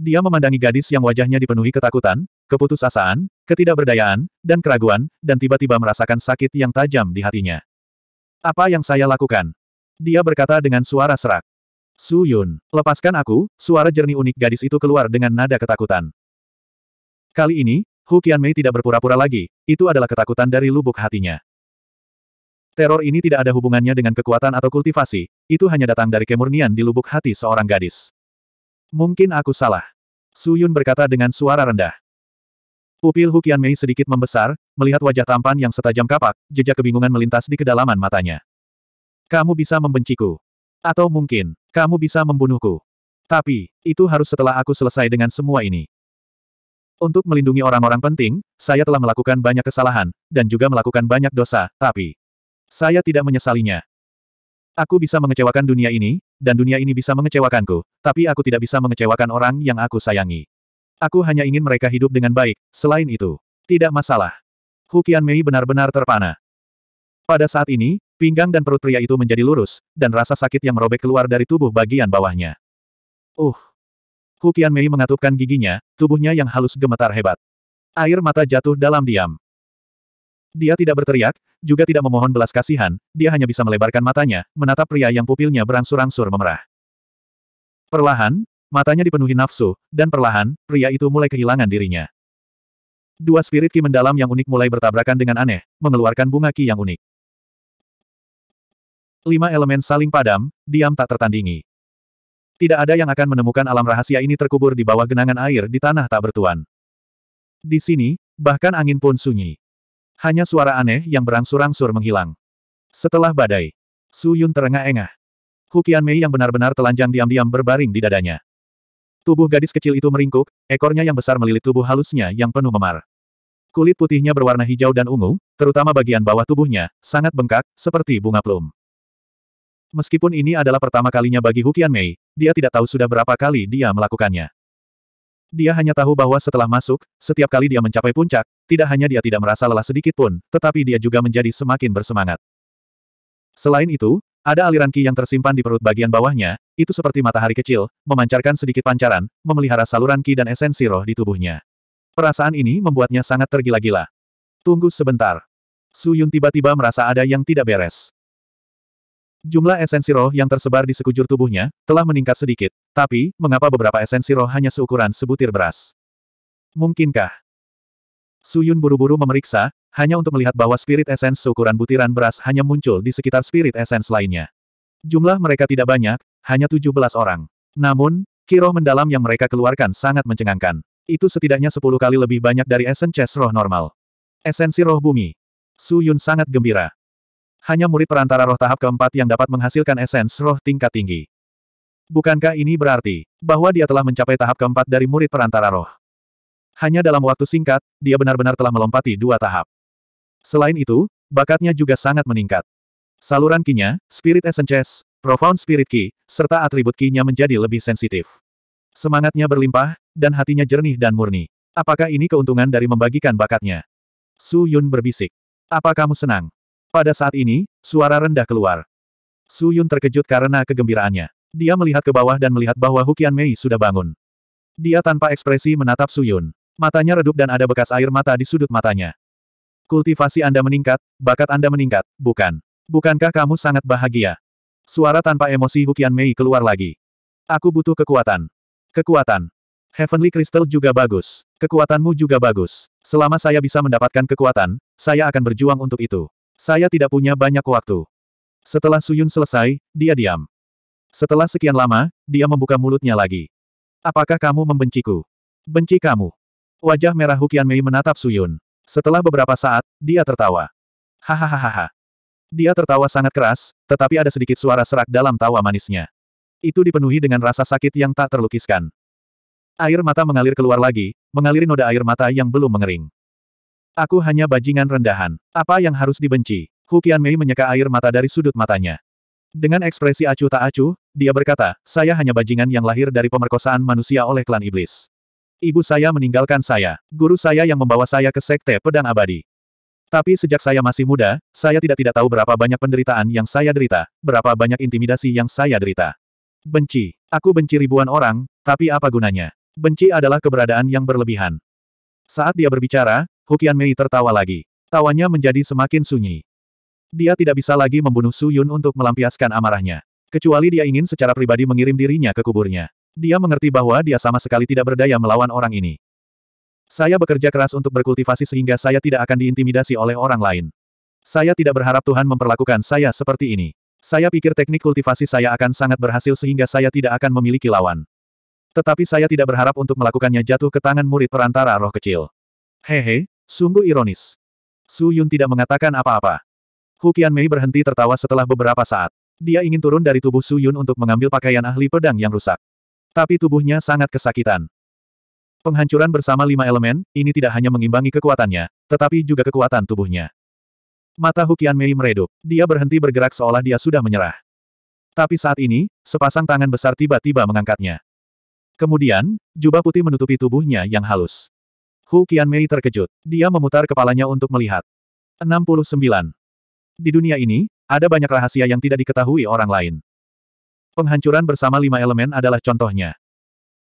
Dia memandangi gadis yang wajahnya dipenuhi ketakutan, keputusasaan, ketidakberdayaan, dan keraguan, dan tiba-tiba merasakan sakit yang tajam di hatinya. Apa yang saya lakukan? Dia berkata dengan suara serak. Su Yun, lepaskan aku, suara jernih unik gadis itu keluar dengan nada ketakutan. Kali ini, Hu Mei tidak berpura-pura lagi, itu adalah ketakutan dari lubuk hatinya. Teror ini tidak ada hubungannya dengan kekuatan atau kultivasi, itu hanya datang dari kemurnian di lubuk hati seorang gadis. Mungkin aku salah. Su Yun berkata dengan suara rendah. Pupil Hukian Mei sedikit membesar, melihat wajah tampan yang setajam kapak, jejak kebingungan melintas di kedalaman matanya. Kamu bisa membenciku. Atau mungkin, kamu bisa membunuhku. Tapi, itu harus setelah aku selesai dengan semua ini. Untuk melindungi orang-orang penting, saya telah melakukan banyak kesalahan, dan juga melakukan banyak dosa, tapi... Saya tidak menyesalinya. Aku bisa mengecewakan dunia ini, dan dunia ini bisa mengecewakanku, tapi aku tidak bisa mengecewakan orang yang aku sayangi. Aku hanya ingin mereka hidup dengan baik, selain itu. Tidak masalah. Hukian Mei benar-benar terpana. Pada saat ini, pinggang dan perut pria itu menjadi lurus, dan rasa sakit yang merobek keluar dari tubuh bagian bawahnya. Uh! Hukian Mei mengatupkan giginya, tubuhnya yang halus gemetar hebat. Air mata jatuh dalam diam. Dia tidak berteriak, juga tidak memohon belas kasihan, dia hanya bisa melebarkan matanya, menatap pria yang pupilnya berangsur-angsur memerah. Perlahan, matanya dipenuhi nafsu, dan perlahan, pria itu mulai kehilangan dirinya. Dua spirit ki mendalam yang unik mulai bertabrakan dengan aneh, mengeluarkan bunga ki yang unik. Lima elemen saling padam, diam tak tertandingi. Tidak ada yang akan menemukan alam rahasia ini terkubur di bawah genangan air di tanah tak bertuan. Di sini, bahkan angin pun sunyi. Hanya suara aneh yang berangsur-angsur menghilang. Setelah badai, Su Yun terengah-engah. Hukian Mei yang benar-benar telanjang diam-diam berbaring di dadanya. Tubuh gadis kecil itu meringkuk, ekornya yang besar melilit tubuh halusnya yang penuh memar. Kulit putihnya berwarna hijau dan ungu, terutama bagian bawah tubuhnya, sangat bengkak, seperti bunga plum. Meskipun ini adalah pertama kalinya bagi Hukian Mei, dia tidak tahu sudah berapa kali dia melakukannya. Dia hanya tahu bahwa setelah masuk, setiap kali dia mencapai puncak, tidak hanya dia tidak merasa lelah sedikit pun, tetapi dia juga menjadi semakin bersemangat. Selain itu, ada aliran ki yang tersimpan di perut bagian bawahnya, itu seperti matahari kecil, memancarkan sedikit pancaran, memelihara saluran ki dan esensi roh di tubuhnya. Perasaan ini membuatnya sangat tergila-gila. Tunggu sebentar. Su Yun tiba-tiba merasa ada yang tidak beres. Jumlah esensi roh yang tersebar di sekujur tubuhnya, telah meningkat sedikit. Tapi, mengapa beberapa esensi roh hanya seukuran sebutir beras? Mungkinkah? Suyun buru-buru memeriksa, hanya untuk melihat bahwa spirit esens seukuran butiran beras hanya muncul di sekitar spirit esens lainnya. Jumlah mereka tidak banyak, hanya 17 orang. Namun, kiroh mendalam yang mereka keluarkan sangat mencengangkan. Itu setidaknya 10 kali lebih banyak dari esen roh normal. Esensi roh bumi. Su Yun sangat gembira hanya murid perantara roh tahap keempat yang dapat menghasilkan esens roh tingkat tinggi. Bukankah ini berarti bahwa dia telah mencapai tahap keempat dari murid perantara roh? Hanya dalam waktu singkat, dia benar-benar telah melompati dua tahap. Selain itu, bakatnya juga sangat meningkat. Saluran kinya, Spirit essence, Profound Spirit Ki, serta atribut kinya menjadi lebih sensitif. Semangatnya berlimpah, dan hatinya jernih dan murni. Apakah ini keuntungan dari membagikan bakatnya? Su Yun berbisik. Apa kamu senang? Pada saat ini, suara rendah keluar. Su Yun terkejut karena kegembiraannya. Dia melihat ke bawah dan melihat bahwa Hukian Mei sudah bangun. Dia tanpa ekspresi menatap Su Yun. Matanya redup dan ada bekas air mata di sudut matanya. Kultivasi Anda meningkat, bakat Anda meningkat, bukan. Bukankah kamu sangat bahagia? Suara tanpa emosi Hukian Mei keluar lagi. Aku butuh kekuatan. Kekuatan. Heavenly Crystal juga bagus. Kekuatanmu juga bagus. Selama saya bisa mendapatkan kekuatan, saya akan berjuang untuk itu. Saya tidak punya banyak waktu. Setelah Suyun selesai, dia diam. Setelah sekian lama, dia membuka mulutnya lagi. Apakah kamu membenciku? Benci kamu. Wajah merah Hukian Mei menatap Suyun. Setelah beberapa saat, dia tertawa. Hahaha. Dia tertawa sangat keras, tetapi ada sedikit suara serak dalam tawa manisnya. Itu dipenuhi dengan rasa sakit yang tak terlukiskan. Air mata mengalir keluar lagi, mengaliri noda air mata yang belum mengering. Aku hanya bajingan rendahan. Apa yang harus dibenci? Hu Mei menyeka air mata dari sudut matanya. Dengan ekspresi acuh tak acuh, dia berkata, saya hanya bajingan yang lahir dari pemerkosaan manusia oleh klan iblis. Ibu saya meninggalkan saya, guru saya yang membawa saya ke sekte pedang abadi. Tapi sejak saya masih muda, saya tidak tidak tahu berapa banyak penderitaan yang saya derita, berapa banyak intimidasi yang saya derita. Benci. Aku benci ribuan orang, tapi apa gunanya? Benci adalah keberadaan yang berlebihan. Saat dia berbicara, Hukian Mei tertawa lagi. Tawanya menjadi semakin sunyi. Dia tidak bisa lagi membunuh Su Yun untuk melampiaskan amarahnya. Kecuali dia ingin secara pribadi mengirim dirinya ke kuburnya. Dia mengerti bahwa dia sama sekali tidak berdaya melawan orang ini. Saya bekerja keras untuk berkultivasi sehingga saya tidak akan diintimidasi oleh orang lain. Saya tidak berharap Tuhan memperlakukan saya seperti ini. Saya pikir teknik kultivasi saya akan sangat berhasil sehingga saya tidak akan memiliki lawan. Tetapi saya tidak berharap untuk melakukannya jatuh ke tangan murid perantara roh kecil. Hehe, Sungguh ironis. Su Yun tidak mengatakan apa-apa. Hu Mei berhenti tertawa setelah beberapa saat. Dia ingin turun dari tubuh Su Yun untuk mengambil pakaian ahli pedang yang rusak. Tapi tubuhnya sangat kesakitan. Penghancuran bersama lima elemen, ini tidak hanya mengimbangi kekuatannya, tetapi juga kekuatan tubuhnya. Mata Hu Mei meredup. Dia berhenti bergerak seolah dia sudah menyerah. Tapi saat ini, sepasang tangan besar tiba-tiba mengangkatnya. Kemudian, jubah putih menutupi tubuhnya yang halus. Hu Qianmei terkejut. Dia memutar kepalanya untuk melihat. 69. Di dunia ini, ada banyak rahasia yang tidak diketahui orang lain. Penghancuran bersama lima elemen adalah contohnya.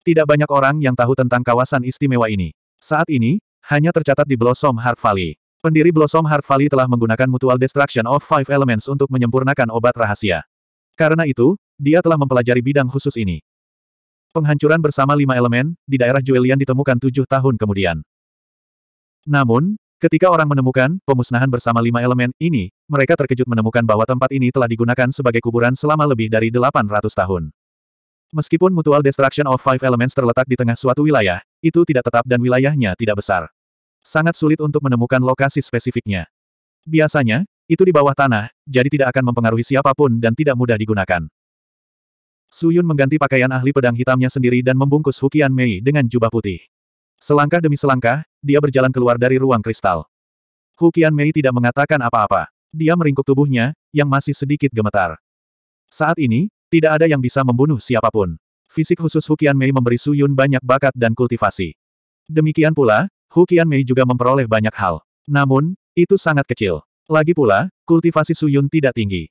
Tidak banyak orang yang tahu tentang kawasan istimewa ini. Saat ini, hanya tercatat di Blossom Heart Valley. Pendiri Blossom Heart Valley telah menggunakan Mutual Destruction of Five Elements untuk menyempurnakan obat rahasia. Karena itu, dia telah mempelajari bidang khusus ini. Penghancuran bersama lima elemen, di daerah Juelian ditemukan tujuh tahun kemudian. Namun, ketika orang menemukan pemusnahan bersama lima elemen ini, mereka terkejut menemukan bahwa tempat ini telah digunakan sebagai kuburan selama lebih dari delapan ratus tahun. Meskipun Mutual Destruction of Five Elements terletak di tengah suatu wilayah, itu tidak tetap dan wilayahnya tidak besar. Sangat sulit untuk menemukan lokasi spesifiknya. Biasanya, itu di bawah tanah, jadi tidak akan mempengaruhi siapapun dan tidak mudah digunakan. Suyun mengganti pakaian ahli pedang hitamnya sendiri dan membungkus Hukian Mei dengan jubah putih. Selangkah demi selangkah, dia berjalan keluar dari ruang kristal. Hukian Mei tidak mengatakan apa-apa. Dia meringkuk tubuhnya, yang masih sedikit gemetar. Saat ini, tidak ada yang bisa membunuh siapapun. Fisik khusus Hukian Mei memberi Suyun banyak bakat dan kultivasi. Demikian pula, Hukian Mei juga memperoleh banyak hal. Namun, itu sangat kecil. Lagi pula, kultivasi Suyun tidak tinggi.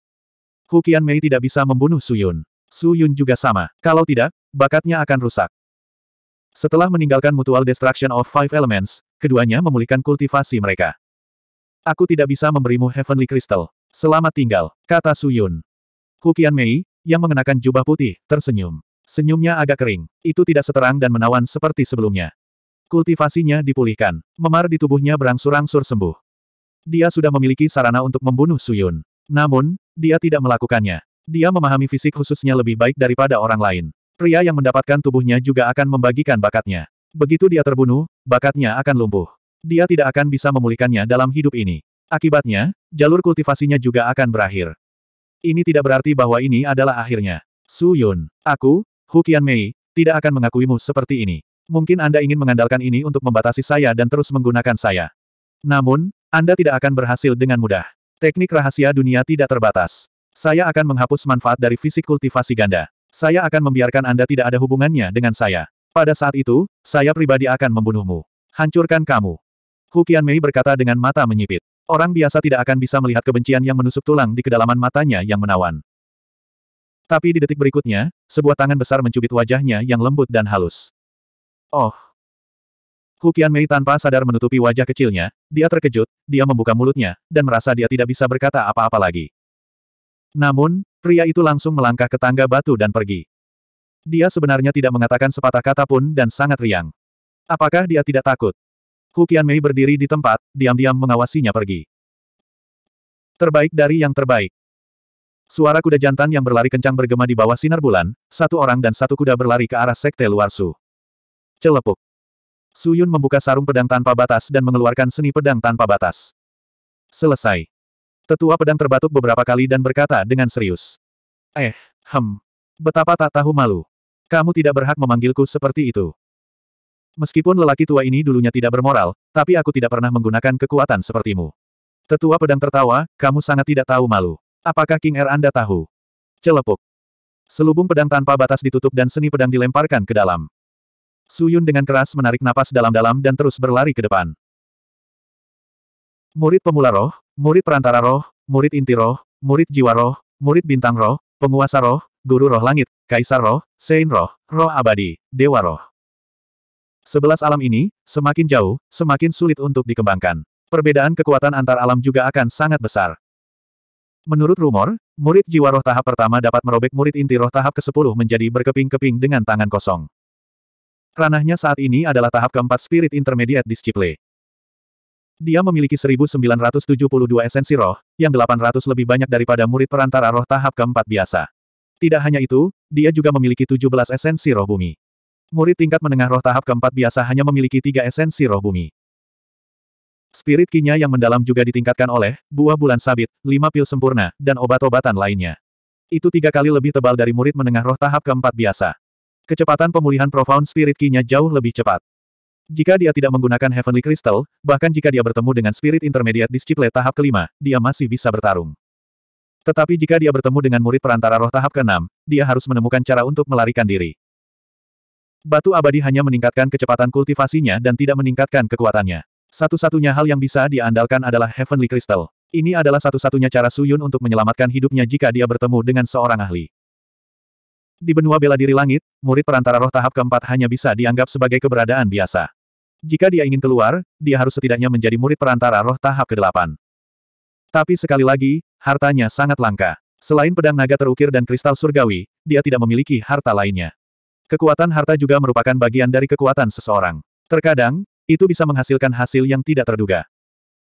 Hukian Mei tidak bisa membunuh Suyun. Su Yun juga sama. Kalau tidak, bakatnya akan rusak. Setelah meninggalkan Mutual Destruction of Five Elements, keduanya memulihkan kultivasi mereka. Aku tidak bisa memberimu Heavenly Crystal. Selamat tinggal, kata Su Yun. Hukian Mei, yang mengenakan jubah putih, tersenyum. Senyumnya agak kering. Itu tidak seterang dan menawan seperti sebelumnya. Kultivasinya dipulihkan. Memar di tubuhnya berangsur-angsur sembuh. Dia sudah memiliki sarana untuk membunuh Su Yun, Namun, dia tidak melakukannya. Dia memahami fisik khususnya lebih baik daripada orang lain. Pria yang mendapatkan tubuhnya juga akan membagikan bakatnya. Begitu dia terbunuh, bakatnya akan lumpuh. Dia tidak akan bisa memulihkannya dalam hidup ini. Akibatnya, jalur kultivasinya juga akan berakhir. Ini tidak berarti bahwa ini adalah akhirnya. Su Yun, aku, Hu Mei, tidak akan mengakuimu seperti ini. Mungkin Anda ingin mengandalkan ini untuk membatasi saya dan terus menggunakan saya. Namun, Anda tidak akan berhasil dengan mudah. Teknik rahasia dunia tidak terbatas. Saya akan menghapus manfaat dari fisik kultivasi ganda. Saya akan membiarkan Anda tidak ada hubungannya dengan saya. Pada saat itu, saya pribadi akan membunuhmu. Hancurkan kamu. Hu Mei berkata dengan mata menyipit. Orang biasa tidak akan bisa melihat kebencian yang menusuk tulang di kedalaman matanya yang menawan. Tapi di detik berikutnya, sebuah tangan besar mencubit wajahnya yang lembut dan halus. Oh! Hu Mei tanpa sadar menutupi wajah kecilnya, dia terkejut, dia membuka mulutnya, dan merasa dia tidak bisa berkata apa-apa lagi. Namun, pria itu langsung melangkah ke tangga batu dan pergi. Dia sebenarnya tidak mengatakan sepatah kata pun dan sangat riang. Apakah dia tidak takut? Hukian Mei berdiri di tempat, diam-diam mengawasinya pergi. Terbaik dari yang terbaik. Suara kuda jantan yang berlari kencang bergema di bawah sinar bulan, satu orang dan satu kuda berlari ke arah sekte luar Su. Celepuk. Suyun membuka sarung pedang tanpa batas dan mengeluarkan seni pedang tanpa batas. Selesai. Tetua pedang terbatuk beberapa kali dan berkata dengan serius. Eh, hem. Betapa tak tahu malu. Kamu tidak berhak memanggilku seperti itu. Meskipun lelaki tua ini dulunya tidak bermoral, tapi aku tidak pernah menggunakan kekuatan sepertimu. Tetua pedang tertawa, kamu sangat tidak tahu malu. Apakah King Er Anda tahu? Celepuk. Selubung pedang tanpa batas ditutup dan seni pedang dilemparkan ke dalam. Suyun dengan keras menarik napas dalam-dalam dan terus berlari ke depan. Murid pemula roh, Murid perantara roh, murid inti roh, murid jiwa roh, murid bintang roh, penguasa roh, guru roh langit, kaisar roh, sein roh, roh abadi, dewa roh. Sebelas alam ini, semakin jauh, semakin sulit untuk dikembangkan. Perbedaan kekuatan antar alam juga akan sangat besar. Menurut rumor, murid jiwa roh tahap pertama dapat merobek murid inti roh tahap ke-10 menjadi berkeping-keping dengan tangan kosong. Ranahnya saat ini adalah tahap keempat spirit intermediate disciple. Dia memiliki 1972 esensi roh, yang 800 lebih banyak daripada murid perantara roh tahap keempat biasa. Tidak hanya itu, dia juga memiliki 17 esensi roh bumi. Murid tingkat menengah roh tahap keempat biasa hanya memiliki tiga esensi roh bumi. Spirit kinya yang mendalam juga ditingkatkan oleh buah bulan sabit, lima pil sempurna, dan obat-obatan lainnya. Itu tiga kali lebih tebal dari murid menengah roh tahap keempat biasa. Kecepatan pemulihan profound spirit kinya jauh lebih cepat. Jika dia tidak menggunakan Heavenly Crystal, bahkan jika dia bertemu dengan Spirit Intermediate Disciple tahap kelima, dia masih bisa bertarung. Tetapi jika dia bertemu dengan murid perantara roh tahap keenam, dia harus menemukan cara untuk melarikan diri. Batu abadi hanya meningkatkan kecepatan kultivasinya dan tidak meningkatkan kekuatannya. Satu-satunya hal yang bisa diandalkan adalah Heavenly Crystal. Ini adalah satu-satunya cara Suyun untuk menyelamatkan hidupnya jika dia bertemu dengan seorang ahli. Di benua bela diri langit, murid perantara roh tahap keempat hanya bisa dianggap sebagai keberadaan biasa. Jika dia ingin keluar, dia harus setidaknya menjadi murid perantara roh tahap ke-8. Tapi sekali lagi, hartanya sangat langka. Selain pedang naga terukir dan kristal surgawi, dia tidak memiliki harta lainnya. Kekuatan harta juga merupakan bagian dari kekuatan seseorang. Terkadang, itu bisa menghasilkan hasil yang tidak terduga.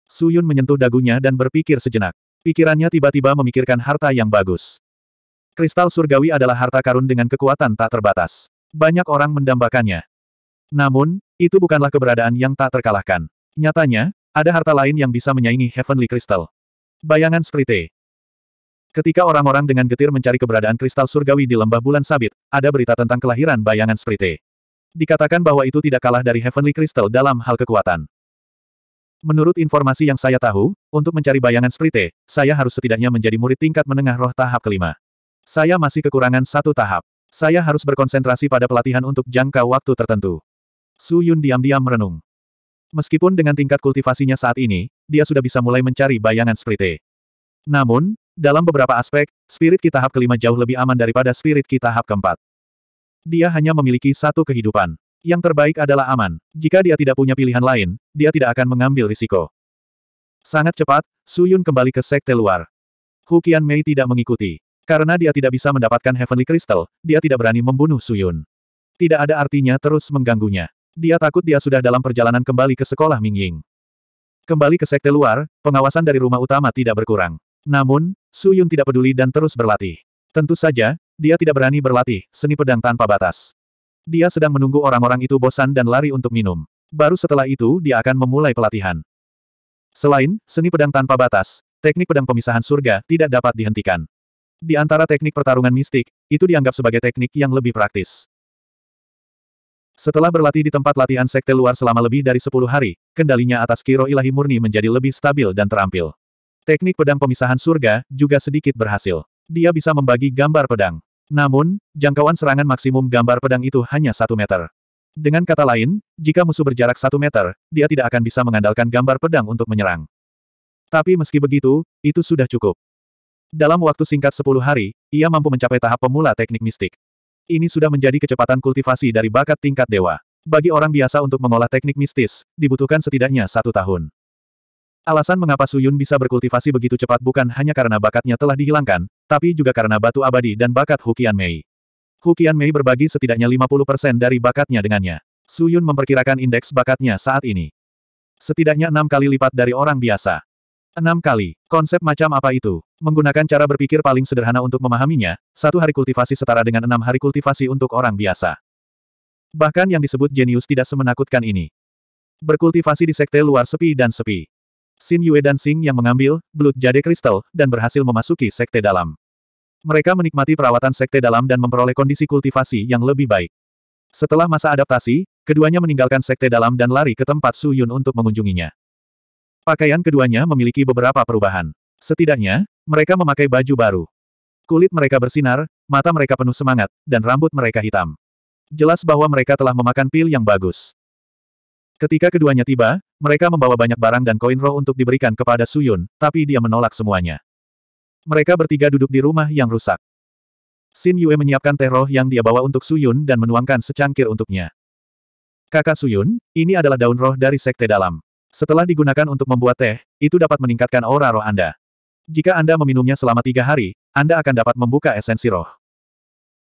Su Yun menyentuh dagunya dan berpikir sejenak. Pikirannya tiba-tiba memikirkan harta yang bagus. Kristal surgawi adalah harta karun dengan kekuatan tak terbatas. Banyak orang mendambakannya. Namun, itu bukanlah keberadaan yang tak terkalahkan. Nyatanya, ada harta lain yang bisa menyaingi Heavenly Crystal. Bayangan Sprite. Ketika orang-orang dengan getir mencari keberadaan kristal surgawi di lembah bulan sabit, ada berita tentang kelahiran bayangan Sprite. Dikatakan bahwa itu tidak kalah dari Heavenly Crystal dalam hal kekuatan. Menurut informasi yang saya tahu, untuk mencari bayangan Sprite, saya harus setidaknya menjadi murid tingkat menengah roh tahap kelima. Saya masih kekurangan satu tahap. Saya harus berkonsentrasi pada pelatihan untuk jangka waktu tertentu. Su Yun diam-diam merenung. Meskipun dengan tingkat kultivasinya saat ini, dia sudah bisa mulai mencari bayangan spirite. Namun, dalam beberapa aspek, spirit ki tahap kelima jauh lebih aman daripada spirit ki tahap keempat. Dia hanya memiliki satu kehidupan. Yang terbaik adalah aman. Jika dia tidak punya pilihan lain, dia tidak akan mengambil risiko. Sangat cepat, Su Yun kembali ke sekte luar. Hukian Mei tidak mengikuti. Karena dia tidak bisa mendapatkan Heavenly Crystal, dia tidak berani membunuh Su Yun. Tidak ada artinya terus mengganggunya. Dia takut dia sudah dalam perjalanan kembali ke sekolah Mingying. Kembali ke sekte luar, pengawasan dari rumah utama tidak berkurang. Namun, Su Yun tidak peduli dan terus berlatih. Tentu saja, dia tidak berani berlatih, seni pedang tanpa batas. Dia sedang menunggu orang-orang itu bosan dan lari untuk minum. Baru setelah itu dia akan memulai pelatihan. Selain seni pedang tanpa batas, teknik pedang pemisahan surga tidak dapat dihentikan. Di antara teknik pertarungan mistik, itu dianggap sebagai teknik yang lebih praktis. Setelah berlatih di tempat latihan sekte luar selama lebih dari 10 hari, kendalinya atas kiro ilahi murni menjadi lebih stabil dan terampil. Teknik pedang pemisahan surga juga sedikit berhasil. Dia bisa membagi gambar pedang. Namun, jangkauan serangan maksimum gambar pedang itu hanya satu meter. Dengan kata lain, jika musuh berjarak satu meter, dia tidak akan bisa mengandalkan gambar pedang untuk menyerang. Tapi meski begitu, itu sudah cukup. Dalam waktu singkat sepuluh hari, ia mampu mencapai tahap pemula teknik mistik. Ini sudah menjadi kecepatan kultivasi dari bakat tingkat dewa. Bagi orang biasa untuk mengolah teknik mistis, dibutuhkan setidaknya satu tahun. Alasan mengapa Suyun bisa berkultivasi begitu cepat bukan hanya karena bakatnya telah dihilangkan, tapi juga karena batu abadi dan bakat Hukian Mei. Hukian Mei berbagi setidaknya 50% dari bakatnya dengannya. Suyun memperkirakan indeks bakatnya saat ini. Setidaknya enam kali lipat dari orang biasa. Enam kali. Konsep macam apa itu? Menggunakan cara berpikir paling sederhana untuk memahaminya, satu hari kultivasi setara dengan enam hari kultivasi untuk orang biasa. Bahkan yang disebut jenius tidak semenakutkan ini. Berkultivasi di sekte luar sepi dan sepi. Xin Yue dan Sing yang mengambil, Blood Jade kristal, dan berhasil memasuki sekte dalam. Mereka menikmati perawatan sekte dalam dan memperoleh kondisi kultivasi yang lebih baik. Setelah masa adaptasi, keduanya meninggalkan sekte dalam dan lari ke tempat Su Yun untuk mengunjunginya. Pakaian keduanya memiliki beberapa perubahan. Setidaknya, mereka memakai baju baru. Kulit mereka bersinar, mata mereka penuh semangat, dan rambut mereka hitam. Jelas bahwa mereka telah memakan pil yang bagus. Ketika keduanya tiba, mereka membawa banyak barang dan koin roh untuk diberikan kepada Suyun, tapi dia menolak semuanya. Mereka bertiga duduk di rumah yang rusak. Sin Yue menyiapkan teh roh yang dia bawa untuk Suyun dan menuangkan secangkir untuknya. Kakak Suyun, ini adalah daun roh dari sekte dalam. Setelah digunakan untuk membuat teh, itu dapat meningkatkan aura roh Anda. Jika Anda meminumnya selama tiga hari, Anda akan dapat membuka esensi roh.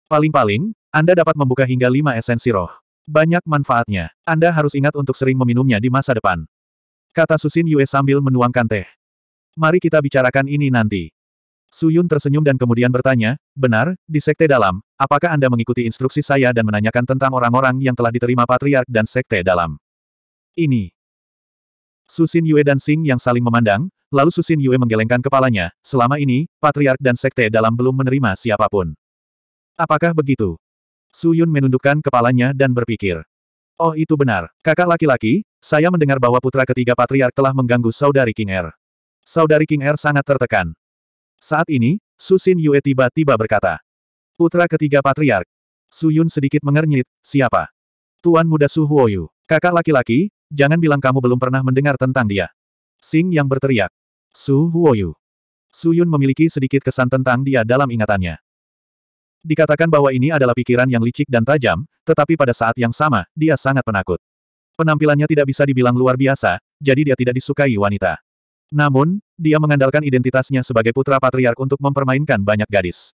Paling-paling, Anda dapat membuka hingga lima esensi roh. Banyak manfaatnya. Anda harus ingat untuk sering meminumnya di masa depan. Kata Susin Yue sambil menuangkan teh. Mari kita bicarakan ini nanti. Suyun tersenyum dan kemudian bertanya, benar, di sekte dalam, apakah Anda mengikuti instruksi saya dan menanyakan tentang orang-orang yang telah diterima patriark dan sekte dalam? Ini, Susin Yue dan Sing yang saling memandang, lalu Susin Yue menggelengkan kepalanya, selama ini, Patriark dan Sekte dalam belum menerima siapapun. Apakah begitu? Su Yun menundukkan kepalanya dan berpikir. Oh itu benar, kakak laki-laki, saya mendengar bahwa putra ketiga Patriark telah mengganggu saudari King Er. Saudari King Er sangat tertekan. Saat ini, Susin Yue tiba-tiba berkata. Putra ketiga Patriark. Su Yun sedikit mengernyit, siapa? Tuan muda Su Huoyu. Kakak laki-laki, Jangan bilang kamu belum pernah mendengar tentang dia. Sing yang berteriak. Su Huoyu. Su Yun memiliki sedikit kesan tentang dia dalam ingatannya. Dikatakan bahwa ini adalah pikiran yang licik dan tajam, tetapi pada saat yang sama, dia sangat penakut. Penampilannya tidak bisa dibilang luar biasa, jadi dia tidak disukai wanita. Namun, dia mengandalkan identitasnya sebagai putra patriark untuk mempermainkan banyak gadis.